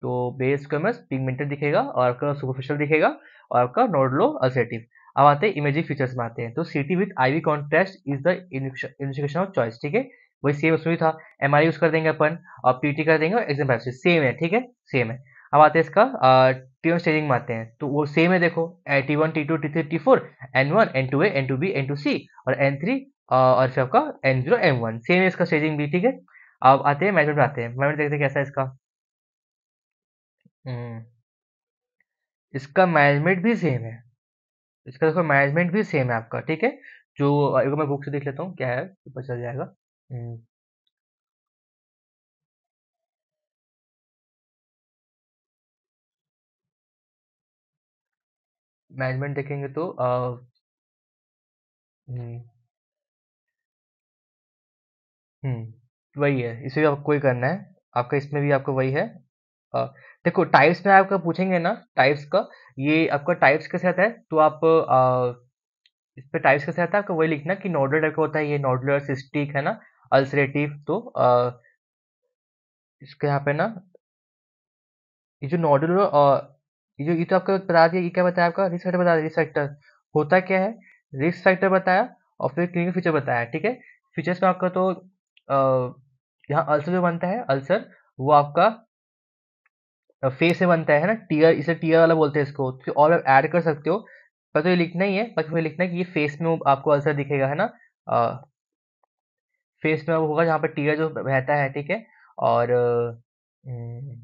तो बेस कोएमस पिगमेंटेड दिखेगा और आपका सुपरफिशियल दिखेगा और आपका नॉडलो अल्सरेटिव अब आते हैं इमेजिंग फीचर्स में आते हैं तो CT with IV contrast is the indication of choice ठीक है वही सेम उसमें था एम यूज़ कर देंगे अपन और पीटी कर देंगे और एग्जाम पैप्सी सेम है ठीक है सेम है अब आते हैं इसका टी वन स्टेजिंग में आते हैं तो वो सेम है देखो A T one T two T three T four N one N two A N two B N two C और एन थ्री और फिर आपका N zero M one same है इसका स्टेजिंग भी ठीक है अब आते हैं मैनेजमेंट में आते हैं मैनेजमेंट देखते हैं कैसा है इसका हम्म। इसका मैनेजमेंट भी सेम है इसका देखो मैनेजमेंट भी सेम है आपका ठीक है जो एक मैं बुक से देख लेता हूँ क्या है तो पता चल जाएगा मैनेजमेंट mm. देखेंगे तो हम्म।, हम्म वही है, इसे भी आपको ही करना है। आपका इसमें भी आपको वही है। आ, देखो टाइप्स में आपका पूछेंगे ना टाइप्स का, ये आपका टाइप्स के साथ है तो आप आ, इस पे टाइप्स के साथ है आपको वही लिखना कि नोडल टाइप का होता है ये नोडलर सिस्टिक है ना? अल्सरेटिव तो आ, इसके यहाँ पे ना ये जो नोडुलर ये जो ये तो आपको बता दिया ये क्या बताया आपका रिस्क फैक्टर बता दिया रिस्क फैक्टर होता क्या है रिस्क फैक्टर बताया और फिर क्लिनिकल फीचर बताया ठीक है फीचर्स में आपका तो यहाँ अल्सर जो बनता है अल्सर वो आपका फेस से बनता है ना टीयर इसे टीयर वाला बोलते हैं इसको तो और ऐड कर सकते हो पर तो ये लिखना ही है पर तो फिर लिखना है कि ये फेस में आपको अल्सर दिखेगा है ना फेस में होगा जहाँ पर टीयर जो बहता है ठीक है और हम्म,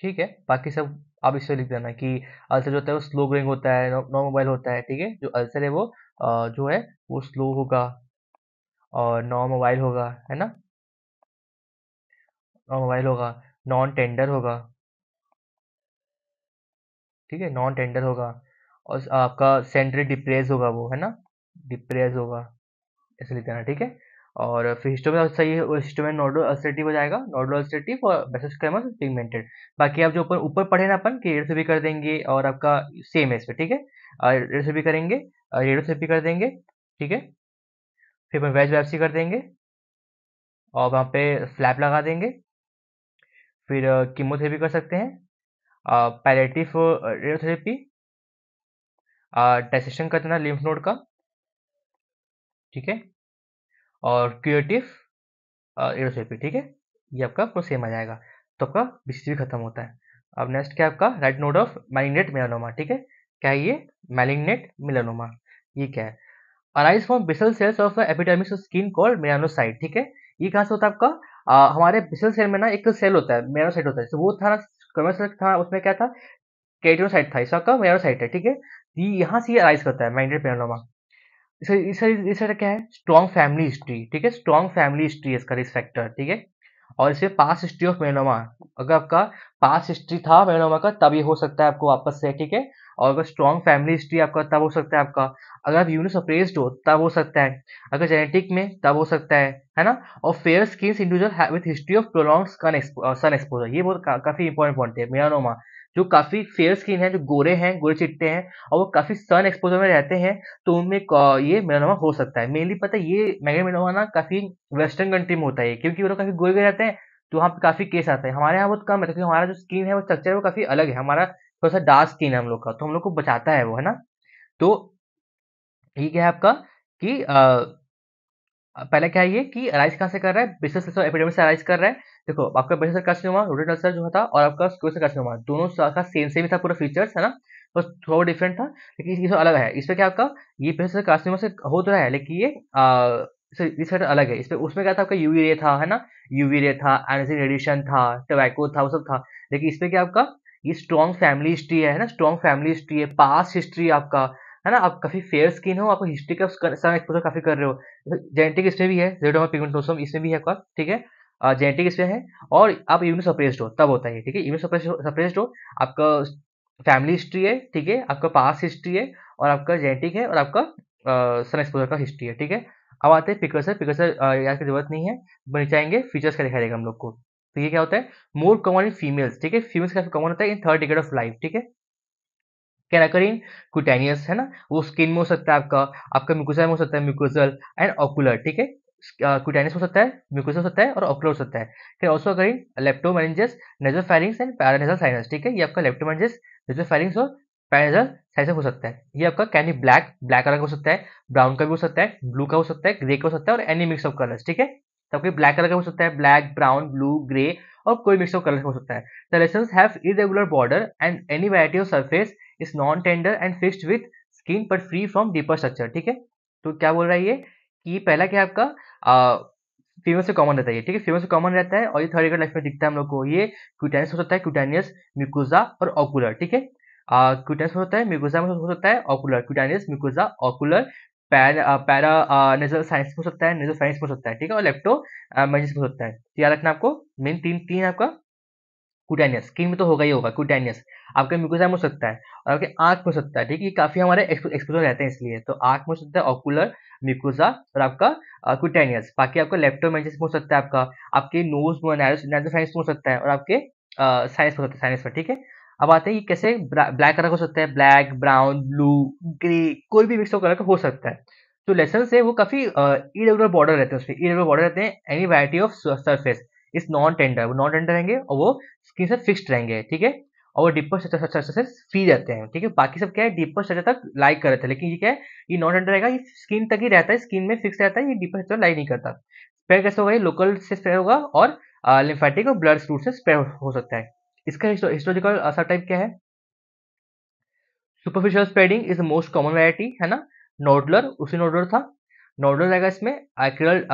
ठीक है बाकी सब आप इससे लिख देना कि अल्सर जो होता है वो स्लो ग्रोइंग होता है नो मोबाइल होता है ठीक है जो अल्सर है वो जो है वो स्लो होगा और नो मोबाइल होगा है ना नो मोबाइल होगा नॉन टेंडर होगा ठीक है नॉन टेंडर होगा और आपका सेंट्रल डिप्रेस होगा वो है ना डिप्रेस होगा ऐसे लिख देना ठीक है और फिर हिस्टोमेन सही है हिस्टोमेन नोडो अस्टेटिव हो जाएगा नोडो अस्टेटिव और बेसोस्कैमस पिगमेंटेड बाकी आप जो ऊपर ऊपर पढ़े ना अपन कि रेडोसेपी कर देंगे और आपका सेम है इस पर ठीक है रेडोसेपी करेंगे रेडोसेपी कर देंगे ठीक है फिर अपन वेज वेपसी कर देंगे और वहाँ पे स्लैप लगा देंगे फिर कीमोथेरेपी कर सकते हैं पैलेटिव रेडोथेरेपी डाइसेशन कर देना लिम्फ नोड का ठीक है और क्रिएटिव और एरोसेपी ठीक है ये आपका पूरा सेम आ जाएगा तो आपका बीसीसी खत्म होता है अब नेक्स्ट क्या आपका write note of malignant melanoma ठीक है क्या है ये मैलिंगनेट मेलानोमा ये क्या है arise from basal cells of epidermic skin called melanocyte ठीक है ये कहाँ से होता है आपका आ, हमारे बिसल सेल में ना एक सेल होता है मेलानोसाइट होता है तो वो था ना कमर्सल था उसमें क्या था कैटरोसाइट था इसका मेलानोसाइट है ठीक है तो ये यहाँ से ये अराइज करता है मैग्नेट मेलानोमा क्या है स्ट्रॉन्ग फैमिली हिस्ट्री ठीक है स्ट्रॉन्ग फैमिली हिस्ट्री इसका रिस्क फैक्टर ठीक है और इसे पास हिस्ट्री ऑफ मेनोमा अगर आपका पास हिस्ट्री था मेलोमा का तब ये हो सकता है आपको वापस से ठीक है और अगर स्ट्रॉन्ग फैमिली हिस्ट्री आपका तब हो सकता है आपका अगर आप यूनिस अप्रेस्ड हो तब हो सकता है अगर जेनेटिक में तब हो सकता है है ना और fair skin individual with history of prolong sun exposure ये बहुत का, काफी इंपॉर्टेंट पॉइंट है मेलानोमा जो काफी फेयर स्किन है जो गोरे हैं गोरे चिट्टे हैं और वो काफी सन एक्सपोजर में रहते हैं तो उनमें ये मेलानोमा हो सकता है मेनली पता है ये मैगे मेलोमा ना काफी वेस्टर्न कंट्री में होता है क्योंकि वो लोग काफी गोरे गोरे रहते हैं तो वहाँ पे काफ़ी केस आते हैं हमारे यहाँ बहुत कम है क्योंकि हमारा जो स्कीम है वो स्ट्रक्चर वो काफ़ी अलग है हमारा थोड़ा सा डार्क स्किन है हम लोग का तो हम लोग को बचाता है वो है ना तो ये क्या है आपका कि पहले क्या है ये कि अराइज कहाँ से कर रहा है बिजनेस एपिडेमिक से अराइज कर रहा है देखो आपका बिजनेस कार्सिनोमा रोटेट अल्सर जो था और आपका स्कूल स्क्रोस कार्सिनोमा दोनों का सेम सेम था पूरा फीचर्स है ना बस थोड़ा डिफरेंट था लेकिन इसमें अलग है इसमें क्या आपका ये बिजनेस कार्सिनोमा से हो तो रहा है लेकिन ये रिसर्च अलग है इसमें उसमें क्या था आपका यूवी रे था है ना यूवी रे था एनर्जी रेडिएशन था टोबैको था वो सब था लेकिन इसमें क्या आपका ये स्ट्रॉन्ग फैमिली हिस्ट्री है ना स्ट्रॉन्ग फैमिली हिस्ट्री है पास हिस्ट्री आपका है ना आप काफी फेयर स्किन हो आपको हिस्ट्री का समय एक्सपोजर काफी कर रहे हो जेनेटिक इसमें भी है पिगमेंटोसम इसमें भी है आपका ठीक है जेनेटिक इसमें है और आप इम्यून सप्रेस्ड हो तब होता है ठीक है इम्यून सप्रेस्ड हो आपका फैमिली हिस्ट्री है ठीक है आपका पास हिस्ट्री है और आपका जेनेटिक है और आपका सन एक्सपोजर का हिस्ट्री है ठीक है अब आते हैं पिकर्सर पिकर्सर याद की जरूरत नहीं है बचाएंगे फीचर्स का दिखाई देगा हम लोग को तो ये क्या होता है मोर कॉमन इन फीमेल्स ठीक है फीमेल्स का कॉमन होता है in third decade of life ठीक है क्या अकर इन कुटेनियस है ना वो स्किन में हो सकता है आपका आपका म्यूकोसा में हो सकता है म्यूकोसल एंड ऑकुलर ठीक है क्यूटेनिस हो सकता है म्यूकोस हो सकता है और ऑकुलर हो सकता है फिर also occur in leptomeninges nasopharynx and paranasal sinus ठीक है ये आपका लेप्टोमेरेंजेस नेजोफेरिंग्स और पैरामीटर साइज हो सकता है ये आपका कैनी ब्लैक ब्लैक कलर का हो सकता है ब्राउन का भी हो सकता है ब्लू का हो सकता है ग्रे का हो सकता है और एनी मिक्स ऑफ कलर्स ठीक है तो आपके ब्लैक कलर का हो सकता है ब्लैक ब्राउन ब्लू ग्रे और कोई मिक्स ऑफ कलर हो सकता है the lesion have irregular border and any variety of surface is non tender and fixed with skin but free from deeper structure ठीक है तो क्या बोल रहा है ये कि पहला क्या आपका फीमेल से कॉमन रहता है ठीक है फीमेल से कॉमन रहता है और ये थर्ड एगर लाइफ में दिखता है हम लोग को ये क्यूटेनियस हो सकता है क्यूटेनियस म्यूकोजा और ऑकुलर ठीक है क्यूटानस होता है मिकोजा में हो सकता है ocular cutaneous mucosa ocular para nasal sinus हो सकता है नेजल साइंस हो सकता है ठीक है और लेप्टो मेजिस हो सकता है याद रखना आपको मेन तीन तीन आपका कुटेनियस स्किन में तो होगा ही होगा कुटेनियस आपके में हो सकता है और आपके आंख में हो सकता है ठीक है काफी हमारे एक्सपोजर रहते हैं इसलिए तो आंख में हो सकता है ऑकुलर म्यूकोसा और आपका कुटेनियस बाकी आपका लेप्टोमेजिस में हो सकता है आपका आपके नोज में नाइरोसाइंस में हो सकता है और आपके साइंस हो सकता है साइंस में ठीक है अब आते हैं ये कैसे ब्लैक कलर हो सकता है ब्लैक ब्राउन ब्लू ग्रे कोई भी मिक्स कलर का हो सकता है तो लेसन से वो काफ़ी इरेगुलर बॉर्डर रहते हैं उसमें इरेगुलर बॉर्डर रहते हैं any variety of surface is non tender वो नॉन टेंडर रहेंगे और वो स्किन से फिक्स्ड रहेंगे ठीक है और वो डीपर स्ट्रक्चर से फ्री रहते हैं ठीक है बाकी सब क्या है डीपर स्ट्रक्चर तक लाइक करते हैं लेकिन ये क्या है ये नॉन टेंडर रहेगा ये स्किन तक ही रहता है स्किन में फिक्स रहता है ये डीपर स्ट्रक्चर लाइक नहीं करता स्प्रेड कैसे होगा ये लोकल से स्प्रेड होगा और लिम्फेटिक और ब्लड फ्रूट से स्प्रेड हो सकता है इसका हिस्टोलॉजिकल असर टाइप क्या है superficial spreading is most common variety है ना नोडलर उसी नोडलर था नोडलर आएगा इसमें आइक्रल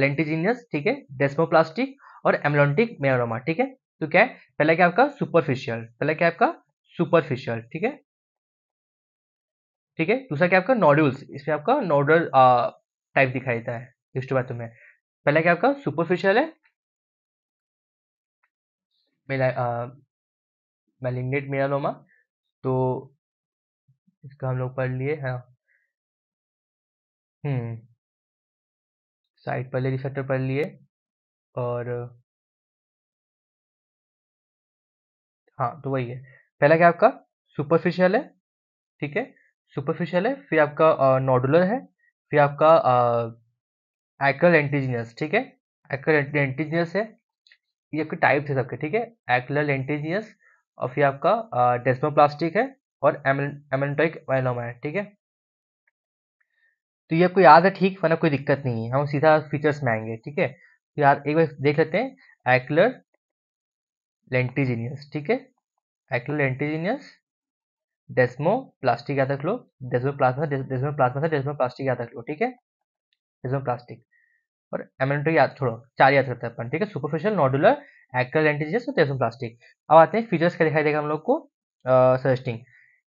लेंटीजीनियस ठीक है डेस्मोप्लास्टिक और एमलोन्टिक मेरोमा ठीक है तो क्या है पहला क्या आपका सुपरफिशियल पहला क्या आपका सुपरफिशियल ठीक है ठीक है दूसरा क्या आपका नोड्यूल्स इसमें आपका नोडल टाइप दिखाई देता है में पहला क्या आपका सुपरफिशियल है मेला मेलिग्नेंट मेलानोमा तो इसका हम लोग पढ़ लिए हाँ हम्म साइट पहले रिसेप्टर पढ़ लिए और हाँ तो वही है पहला क्या आपका सुपरफिशियल है ठीक है सुपरफिशियल है फिर आपका नोडुलर है फिर आपका एक्ल एंटीजिनियस ठीक है एक्ल एंटीजिनियस है ये आपके टाइप्स है सबके ठीक है एक्लर लेंटेजियस और फिर आपका डेस्मोप्लास्टिक है और एमेंटोइक वायलोमा है ठीक है तो ये आपको याद है ठीक वरना कोई दिक्कत नहीं है हम सीधा फीचर्स में आएंगे ठीक है तो यार एक बार देख लेते हैं एक्लर लेंटीजीनियस ठीक है एक्लर लेंटीजीनियस डेस्मो प्लास्टिक याद रख लो डेस्मो प्लाज्मा डेस्मो प्लाज्मा था डेस्मो प्लास्टिक याद रख लो ठीक है डेस्मो प्लास्टिक और एमेंट्री याद थोड़ा चार याद करते हैं अपन ठीक है सुपरफिशियल नॉडुलर एक्ल एंटीजस और तेसम प्लास्टिक अब आते हैं फीचर्स का दिखाई देगा हम लोग को सजेस्टिंग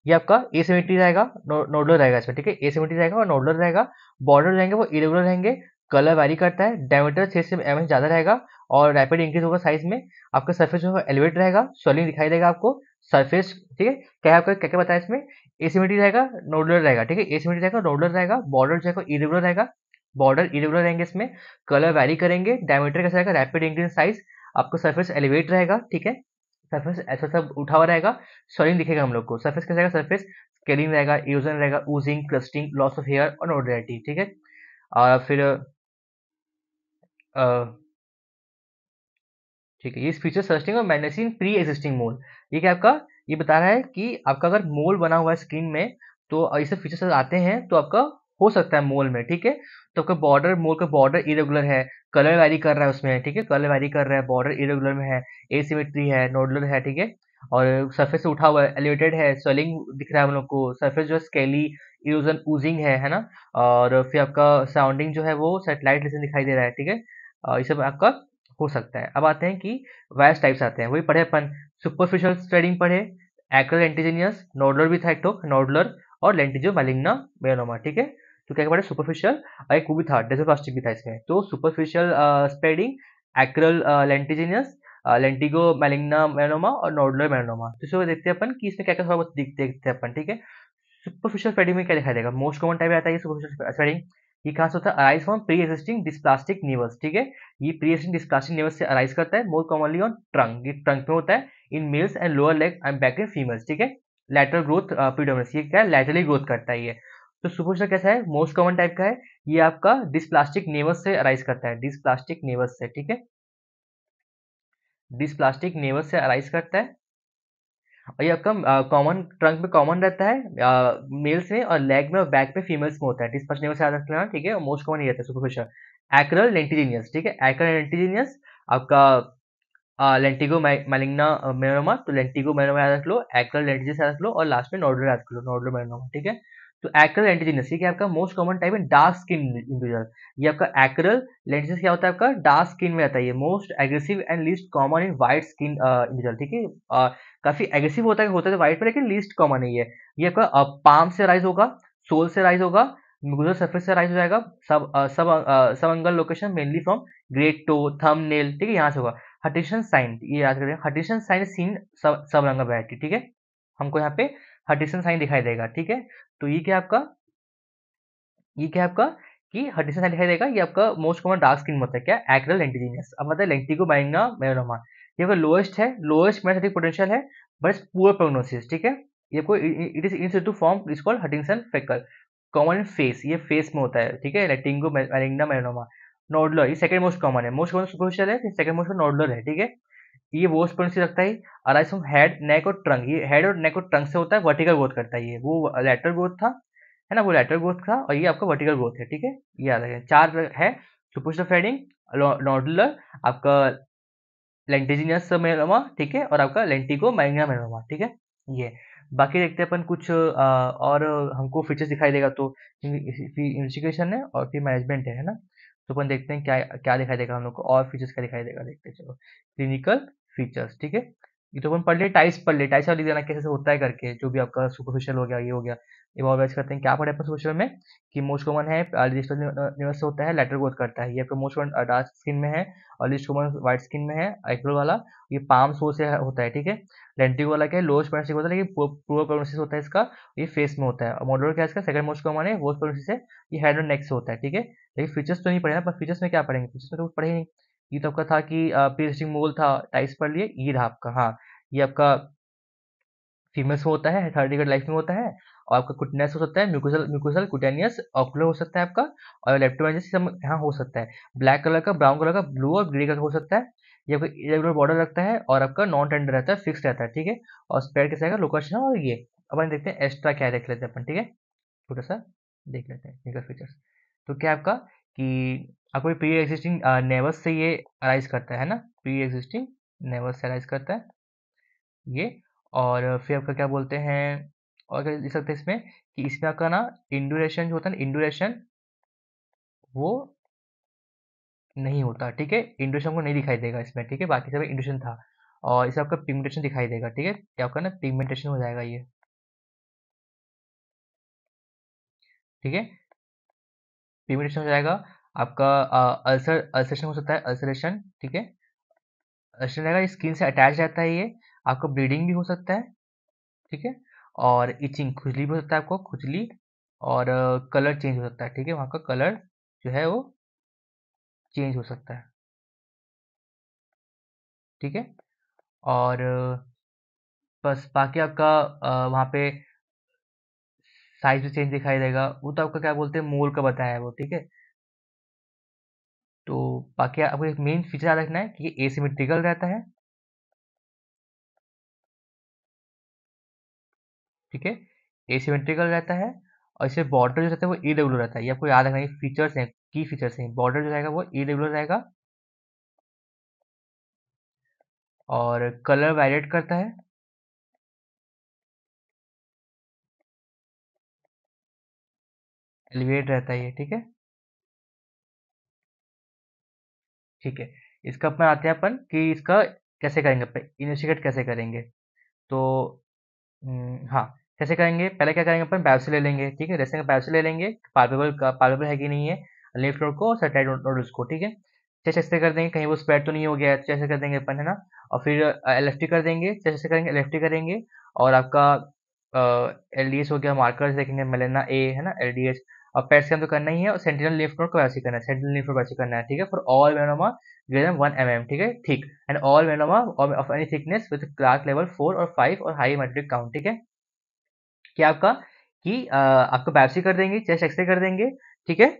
ये आपका ए सेवेंटी रहेगा नोडुलर रहेगा इसमें ठीक है ए सेवेंटी रहेगा और नोडुलर रहेगा बॉर्डर रहेंगे वो इरेगुलर रहेंगे कलर वैरी करता है डायमीटर छह से एम ज़्यादा रहेगा और रैपिड इंक्रीज होगा साइज में आपका सर्फेस जो है एलिवेट रहेगा स्वेलिंग दिखाई देगा आपको सरफेस ठीक है क्या आपको क्या क्या बताया इसमें एसिमेट्री रहेगा नोडुलर रहेगा ठीक है एसिमेट्री रहेगा नोडुलर रहेगा बॉर्डर जो है इरेगुलर रहेगा बॉर्डर इरेगुलर रहेंगे इसमें कलर वैरी करेंगे डायमीटर कैसा रहेगा रैपिड इंक्रीज साइज आपको सर्फेस एलिवेट रहेगा ठीक है सर्फेस ऐसा सब उठा हुआ रहेगा सॉलिंग दिखेगा हम लोग को सर्फेस कैसा रहेगा सर्फेस स्केलिंग रहेगा इरोजन रहेगा oozing crusting loss of hair और नोडरिटी ठीक है और फिर ठीक है ये फीचर सर्चिंग और मैनेसिन प्री एग्जिस्टिंग मोल ये क्या आपका ये बता रहा है कि आपका अगर मोल बना हुआ है स्क्रीन में तो ये फीचर्स आते हैं तो आपका हो सकता है मोल में ठीक है तो आपका बॉर्डर मोल का बॉर्डर इरेगुलर है कलर वैरी कर रहा है उसमें ठीक है कलर वैरी कर रहा है बॉर्डर इरेगुलर में है एसिमेट्री है नोडुलर है ठीक है और सरफेस उठा हुआ है एलिवेटेड है स्वेलिंग दिख रहा है हम लोग को सरफेस जो है स्केली इरोजन ऊजिंग है है ना और फिर आपका साउंडिंग जो है वो सेटेलाइट लेसन दिखाई दे रहा है ठीक है ये सब आपका हो सकता है अब आते हैं कि वायरस टाइप्स आते हैं वही पढ़े अपन सुपरफिशियल स्ट्रेडिंग पढ़े एक्रल एंटीजीनियस नोडलर भी था एक नोडलर तो, और लेंटिजो मैलिग्ना मेलोमा ठीक है तो क्या क्या सुपरफिशियल एक वो था डेजोप्लास्टिक भी था इसमें तो सुपरफिशियल स्पेडिंग एक्रल लेंटीजीनियस लेंटिगो मेलिंगना मेनोमा और नोडलो मेनोमा तो इसको देखते हैं अपन कि इसमें क्या क्या थोड़ा बहुत देखते हैं अपन ठीक है सुपरफिशियल स्पेडिंग में क्या दिखाई देगा मोस्ट कॉमन टाइप आता है सुपरफिशियल स्पेडिंग ये कहाँ से होता है arise from pre existing dysplastic naevus ठीक है ये प्री एक्सिस्टिंग डिस्प्लास्टिक नेवल्स से अराइज करता है मोर कॉमनली ऑन ट्रंक ये ट्रंक में होता है in males and lower leg and back in females ठीक है लैटरल ग्रोथ प्रीडोमिनेंस ये क्या है लैटरली ग्रोथ करता है ये तो सुपोस्टर कैसा है मोस्ट कॉमन टाइप का है ये आपका डिस्प्लास्टिक नेवस से अराइज करता है डिस्प्लास्टिक नेवस से ठीक है डिस्प्लास्टिक नेवस से अराइज करता है और ये आपका कॉमन ट्रंक में कॉमन रहता है मेल्स में और लेग में और बैक में फीमेल्स में होता है डिस्पर्स नेवस याद रख लेना ठीक है मोस्ट कॉमन ही रहता है सुपोस्टर एक्रल लेंटिजीनियस ठीक है एक्रल लेंटिजीनियस आपका लेंटिगो मैलिग्ना मेरोमा तो लेंटिगो मेरोमा याद रख लो एक्रल लेंटिजियस याद रख लो और लास्ट में नोडल याद रख लो नोडल मेरोमा ठीक है तो एक्रल लेंटिजिनस ये आपका मोस्ट कॉमन टाइप है डार्क स्किन इंडिविजुअल ये आपका एक्रल लेंटिजिनस क्या होता है आपका डार्क स्किन में आता है ये most aggressive and least common in white skin individual ठीक है uh, काफी एग्रेसिव होता है होता है वाइट में लेकिन लीस्ट कॉमन है ये ये आपका पाम uh, से राइज होगा सोल से राइज होगा गुजर सर्फेस से राइज हो जाएगा सब uh, sub subungual location mainly from great toe thumb nail ठीक है यहाँ से होगा हटिशन साइन ये याद करें हटिशन साइन सीन सब सब रंग बैठी ठीक है हमको यहाँ पे हटिशन साइन दिखाई देगा ठीक है तो ये क्या आपका ये क्या आपका कि हड्डी से दिखाई देगा ये आपका मोस्ट कॉमन डार्क स्किन मतलब क्या एक्रल लेंटिजीनियस अब मतलब लेंथी को बाइंगा मेरोमा ये आपका लोएस्ट है लोएस्ट में अधिक पोटेंशियल है बट पुअर प्रोग्नोसिस ठीक है ये आपको it is in two form is called Hutchinson freckle common face ये फेस में होता है ठीक है लेटिंगो मैरिंगना मेरोमा नोडलर ये सेकंड मोस्ट कॉमन है मोस्ट कॉमन सुपरफिशियल है सेकंड मोस्ट नोडलर है ठीक है ये वो स्प्रिंट से रखता है अराइज फ्रॉम हेड नेक और ट्रंक ये हेड और नेक और ट्रंक से होता है वर्टिकल ग्रोथ करता है ये वो लेटर ग्रोथ था है ना वो लेटर ग्रोथ था और ये आपका वर्टिकल ग्रोथ है ठीक है ये याद रखें चार है सुपोस्ट ऑफ हेडिंग नॉडुलर आपका लेंटिजिनियस मेलोमा ठीक है और आपका लेंटिगो माइग्रा मेलोमा ठीक है ये बाकी देखते हैं अपन कुछ आ, और हमको फीचर्स दिखाई देगा तो इन्वेस्टिगेशन है और फिर मैनेजमेंट है ना तो अपन देखते हैं क्या क्या दिखाई देगा हम लोग को और फीचर्स क्या दिखाई देगा देखते चलो क्लिनिकल फीचर्स ठीक है ये तो अपन पढ़ लिया टाइप्स पढ़ लिया टाइप्स लिख देना कैसे से होता है करके जो भी आपका सुपरफिशियल हो गया ये हो गया ये इवॉल्वाइज करते हैं क्या पढ़े अपन सुपरफिशियल में कि मोस्ट कॉमन है लिस्ट होता है लेटर ग्रोथ करता है ये आपका मोस्ट कॉमन डार्क स्किन में है और लिस्ट कॉमन व्हाइट स्किन में है आइक्रो वाला ये पाम सो से होता है ठीक है लेंटिक वाला क्या है लोस्ट प्रोनासिक होता है लेकिन पूर्व प्रोनासिस होता है इसका ये फेस में होता है और मॉडल क्या है इसका सेकंड मोस्ट कॉमन है वोस्ट प्रोनोसिस है ये हेड और नेक से होता है ठीक है लेकिन फीचर्स तो नहीं पढ़े ना पर फीचर्स में क्या पढ़ेंगे फीचर्स में तो पढ़े नहीं ये तो आपका था कि प्री मोल था टाइस पढ़ लिए ये रहा आपका हाँ ये आपका फीमेल्स में होता है थर्ड लाइफ में होता है और आपका कुटनेस हो सकता है म्यूकोसल म्यूकोसल कुटेनियस ऑक्लो हो सकता है आपका और लेप्टोमेंजिस यहाँ हो सकता है ब्लैक कलर का ब्राउन कलर का ब्लू और ग्रे कलर हो सकता है ये आपका इरेगुलर बॉर्डर रखता है और आपका नॉन टेंडर रहता है फिक्स रहता है ठीक है और स्पेयर कैसे आएगा लोकेशन और ये अपन देखते हैं एक्स्ट्रा क्या देख लेते हैं अपन ठीक है छोटा सा देख लेते हैं इनका फीचर्स तो क्या आपका कि आपको प्री एग्जिस्टिंग नेवस से ये अराइज करता है ना प्री एग्जिस्टिंग नेवस से अराइज करता है ये और फिर आपका क्या बोलते हैं और क्या लिख सकते हैं इसमें कि इसमें आपका ना इंडोरेशन जो होता है ना इंडोरेशन वो नहीं होता ठीक है इंडोरेशन को नहीं दिखाई देगा इसमें ठीक है बाकी सब इंडोरेशन था और इसमें आपका पिगमेंटेशन दिखाई देगा ठीक है क्या आपका ना पिगमेंटेशन हो जाएगा ये ठीक है पीमिटेशन हो जाएगा आपका अल्सर अल्सरेशन हो सकता है अल्सरेशन ठीक है अल्सरेशन रहेगा स्किन से अटैच रहता है ये आपको ब्लीडिंग भी हो सकता है ठीक है और इचिंग खुजली भी हो सकता है आपको खुजली और कलर चेंज हो सकता है ठीक है वहाँ का कलर जो है वो चेंज हो सकता है ठीक है और बस बाकी आपका वहाँ पे साइज भी चेंज दिखाई देगा वो तो आपका क्या बोलते हैं मोल का बताया है वो ठीक है तो बाकी आपको एक मेन फीचर याद रखना है कि ये एसिमेट्रिकल रहता है ठीक है एसिमेट्रिकल रहता है और इसे बॉर्डर जो रहता है वो डब्ल्यू रहता है ये आपको याद रखना है फीचर्स हैं की फीचर्स हैं बॉर्डर जो रहेगा वो डब्ल्यू रहेगा और कलर वायलेट करता है एलिवेट रहता है ये ठीक है ठीक है इसका अपन आते हैं अपन कि इसका कैसे करेंगे अपन इनिशिएट कैसे करेंगे तो हाँ कैसे करेंगे पहले क्या करेंगे अपन बायोप्सी ले लेंगे ठीक है रेसिंग बायोप्सी ले लेंगे पार्वेबल पार्वेबल है कि नहीं है लेफ्ट नोड को और राइट नोड को ठीक है चेस्ट एक्सरे कर देंगे कहीं वो स्प्रेड तो नहीं हो गया है तो चेस्ट कर देंगे अपन है ना और फिर एल कर देंगे चेस्ट करेंगे एल करेंगे और आपका एल हो गया मार्कर देखेंगे मेलेना ए है ना एल और पैर स्कैन तो करना ही है और सेंट्रल लिफ नोट को वैसे करना है सेंट्रल लिफ नोट वैसे करना है ठीक है फॉर ऑल मेनोमा ग्रेटर वन एम एम ठीक है ठीक एंड ऑल मेनोमा of any thickness with class level four और फाइव और हाई मेट्रिक काउंट ठीक है क्या आपका कि आपको बायोप्सी कर देंगे चेस्ट एक्सरे कर देंगे ठीक है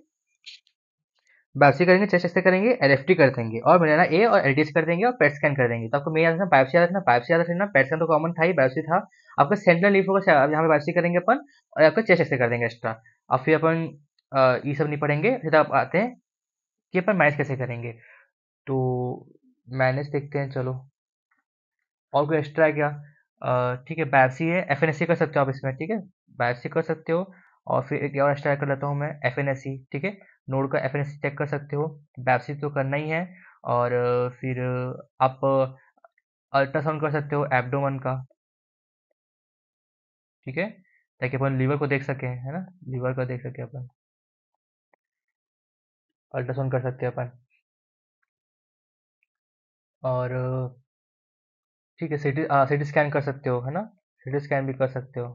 बायोप्सी करेंगे चेस्ट एक्सरे करेंगे एल एफ टी कर देंगे और मिलाना ए और एल डी एस कर देंगे और पेट स्कैन e कर देंगे तो आपको मेरे याद रखना बायोप्सी याद रखना बायोप्सी याद रखना पेट स्कैन e तो कॉमन था ही बायोप्सी था आपका सेंट्रल लीफ होगा यहाँ पे बायोप्सी करेंगे अपन और आपका चेस्ट एक्सरे कर देंगे एक्स्ट्रा और फिर अपन ये सब नहीं पढ़ेंगे फिर तो आप आते हैं कि अपन मैनेज कैसे करेंगे तो मैनेज देखते हैं चलो और कोई एक्स्ट्रा है क्या ठीक है बायोप्सी है एफ एन एस सी कर सकते हो आप इसमें ठीक है बायोप्सी कर सकते हो और फिर एक और एक्स्ट्रा कर लेता हूँ मैं एफ एन एस सी ठीक है नोड का F N S C check कर सकते हो बैपसी तो करना ही है और फिर आप अल्ट्रासाउंड कर सकते हो एब्डोमन का ठीक है ताकि अपन लीवर को देख सकें है ना लीवर का देख सके अपन अल्ट्रासाउंड कर सकते हैं अपन और ठीक है सिटी सिटी स्कैन कर सकते हो है ना सिटी स्कैन भी कर सकते हो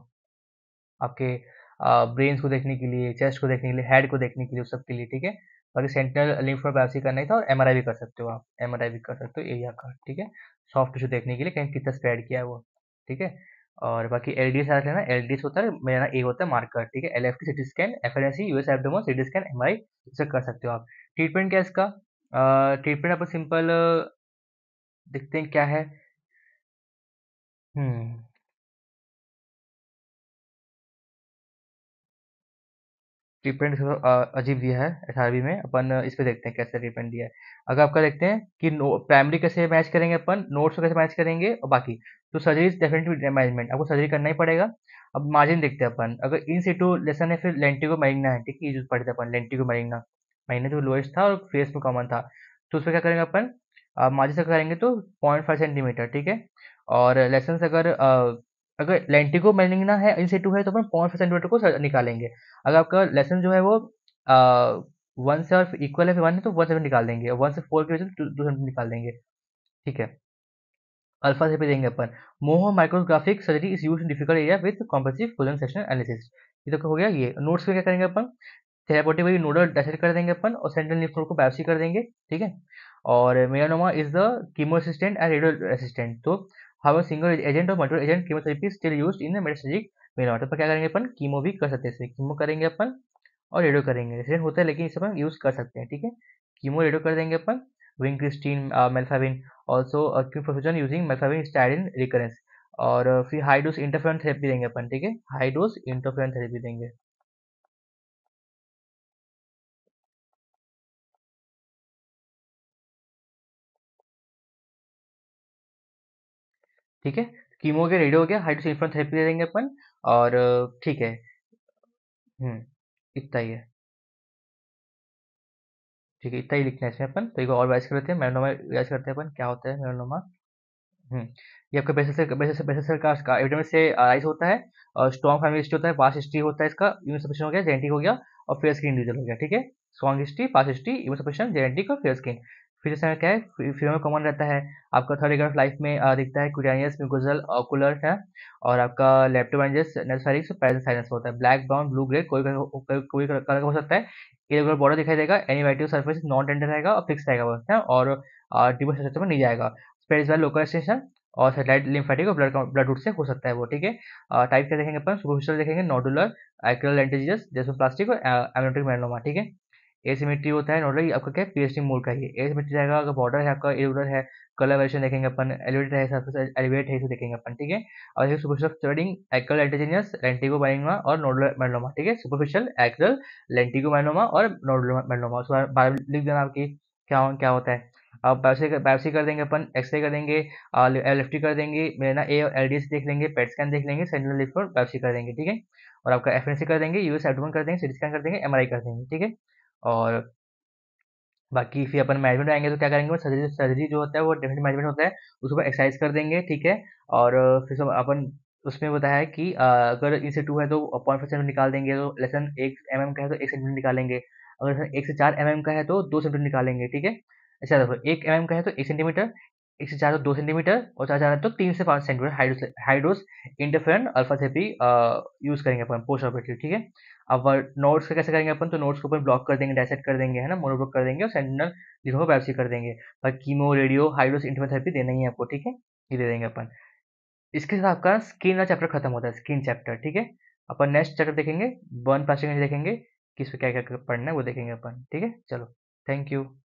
आपके ब्रेन्स को देखने के लिए चेस्ट को देखने के लिए हेड को देखने के लिए सबके लिए ठीक है बाकी सेंट्रल लिम्फ बायोप्सी करना ही था और एमआरआई भी कर सकते हो आप एमआरआई भी कर सकते हो एरिया का ठीक है सॉफ्ट टिश्यू देखने के लिए कहीं कितना स्प्रेड किया है वो ठीक है और बाकी एल डी एस लेना एल डी एस होता है मेरा ए होता है मार्कर ठीक है L F T scan F N S C US C CT scan M I इसे कर सकते हो आप ट्रीटमेंट क्या इसका ट्रीटमेंट आपको सिंपल देखते हैं क्या है हम्म ट्रीटमेंट अजीब दिया है अठारहवीं में अपन इस पर देखते हैं कैसे ट्रीटमेंट दिया है अगर आपका देखते हैं कि नो प्राइमरी कैसे मैच करेंगे अपन नोट्स को कैसे मैच करेंगे और बाकी तो सर्जरी डेफिनेटली मैनेजमेंट आपको सर्जरी करना ही पड़ेगा अब मार्जिन देखते हैं अपन अगर इन सीटू लेसन है फिर को मैरिंगना है ठीक है यूज पढ़ते अपन को मैरिंगना मैरिंगना तो लोएस्ट था और फेस में कॉमन था तो उसमें क्या करेंगे अपन मार्जिन से करेंगे तो पॉइंट फाइव सेंटीमीटर ठीक है और लेसन अगर अगर लेंटिको को है इन सीटू है तो अपन पॉइंट सेंटीमीटर को निकालेंगे अगर आपका लेसन जो है वो वन से और इक्वल है वन है तो वन सेवन निकाल देंगे वन से फोर की वजह से टू सेवन निकाल देंगे ठीक है अल्फा से भी देंगे अपन Mohs micrographic surgery is used in difficult area with compressive frozen section analysis ये तो हो गया ये नोट्स में क्या करेंगे अपन थेरापोटिक वही नोडल डेसेट कर देंगे अपन और सेंट्रल लिफ नोड को बायोप्सी कर देंगे ठीक है और melanoma is the chemo assistant and radio assistant तो हाउ सिंगल एजेंट और multiple agent chemotherapy still used in मेडिसिक मेरा तो क्या करेंगे अपन कीमो भी कर सकते हैं इसमें कीमो करेंगे अपन और रेडियो करेंगे रेसिडेंट होता है लेकिन इसे अपन यूज़ कर सकते हैं ठीक है कीमो रेडियो कर देंगे अपन विंग क्रिस्टीन मेल्फाविन ऑल्सो क्यूफोजन यूजिंग मेल्फाविन स्टाइडिन रिकरेंस और uh, फिर हाई डोज इंटरफेरन थेरेपी देंगे अपन ठीक है हाई डोज इंटरफेरन थेरेपी देंगे ठीक है कीमो हो गया रेडियो हो गया हाइड्रोजन इलेक्ट्रॉन थेरेपी दे देंगे अपन और ठीक है हम्म, इतना ही है ठीक है इतना ही लिखना है इसमें अपन तो एक और वाइस करते हैं मेलानोमा वाइस करते हैं अपन क्या होता है मेलानोमा हम्म, ये आपका basal cell basal cell basal cell का, इसका एविटामिन से राइज होता है और स्ट्रॉन्ग फैमिली हिस्ट्री होता है पास हिस्ट्री होता है इसका इम्यून सप्रेशन हो गया जेनेटिक हो गया और फेयर स्किन इंडिविजुअल हो गया ठीक है strong history past history immune suppression genetic और फेयर स्किन फ्यूचर स्नैप क्या है फ्यूचर में कॉमन रहता है आपका थर्ड ईयर ऑफ लाइफ में दिखता है क्यूटानियस म्यूकोजल ऑकुलर है और आपका लेप्टोमेंजस नेसरिक्स पैरेंट साइनस होता है ब्लैक ब्राउन ब्लू ग्रे कोई कोई कलर का हो सकता है इरेगुलर बॉर्डर दिखाई देगा एनिमेटिव सर्फेस नॉन टेंडर रहेगा और फिक्स रहेगा बस और डिबल स्ट्रक्चर में नहीं जाएगा स्पेस वाला स्टेशन और सेटेलाइट लिम्फेटिक और ब्लड ब्लड रूट से हो सकता है वो ठीक है टाइप क्या देखेंगे अपन सुपरफिशियल देखेंगे नोडुलर एक्रल एंटीजियस जैसे प्लास्टिक और एमोटिक मैनोमा ठीक है एसिमेट्री होता है नॉर्मली आपका क्या पीएचडी मोड का ही एसिमेट्री रहेगा अगर बॉर्डर है आपका इरेगुलर है कलर वेरिएशन देखेंगे अपन एलिवेटेड है सबसे एलिवेट है इसे देखेंगे अपन ठीक है और ये सुपरफिशियल थ्रेडिंग एक्ल एंटीजेनियस लेंटिगो माइनोमा और नोडल मैनोमा ठीक है सुपरफिशियल एक्ल लेंटिगो माइनोमा और नोडल मैनोमा उसके बाद लिख देना आपकी क्या क्या होता है अब बायोप्सी बायोप्सी कर देंगे अपन एक्सरे कर देंगे एल एलएफटी कर देंगे मेरे ना ए और एलडीएस देख लेंगे पेट स्कैन देख लेंगे सेंट्रल लिफ्ट और बायोप्सी कर देंगे ठीक है और आपका एफएनसी कर देंगे यूएस एडमन कर देंगे सीटी स्कैन कर देंगे एमआरआई कर देंगे ठीक है और बाकी फिर अपन मैनेजमेंट आएंगे तो क्या करेंगे सर्जरी सर्जरी जो होता है वो डेफिनेट मैनेजमेंट होता है उसको एक्सरसाइज कर देंगे ठीक है और फिर अपन उसमें बताया है कि अगर इनसे टू है तो पॉइंट फाइव सेंटर निकाल देंगे तो लेसन एक एम mm का है तो एक सेंटीमीटर निकालेंगे अगर लेसन एक से चार एम mm का है तो दो सेंटर निकालेंगे ठीक है अच्छा देखो एक एम mm का है तो एक सेंटीमीटर एक से चार तो दो सेंटीमीटर और चार चार तो तीन से पाँच सेंटीमीटर हाइड्रोस हाइड्रोस इंटरफेरन अल्फाथेपी यूज़ करेंगे अपन पोस्ट ऑपरेटिव ठीक है अब नोट्स का कैसे करेंगे अपन तो नोट्स को अपन ब्लॉक कर देंगे डायसेट कर देंगे है ना मोनोब्लॉक कर देंगे और सेंटिनल जीरो को बायोप्सी कर देंगे और कीमो रेडियो हाइड्रोस इंटरमेथेरेपी देना ही है आपको ठीक है ये दे देंगे अपन इसके साथ आपका स्किन का चैप्टर खत्म होता है स्किन चैप्टर ठीक है अपन नेक्स्ट चैप्टर देखेंगे बर्न पास देखेंगे किस पर क्या क्या पढ़ना है वो देखेंगे अपन ठीक है चलो थैंक यू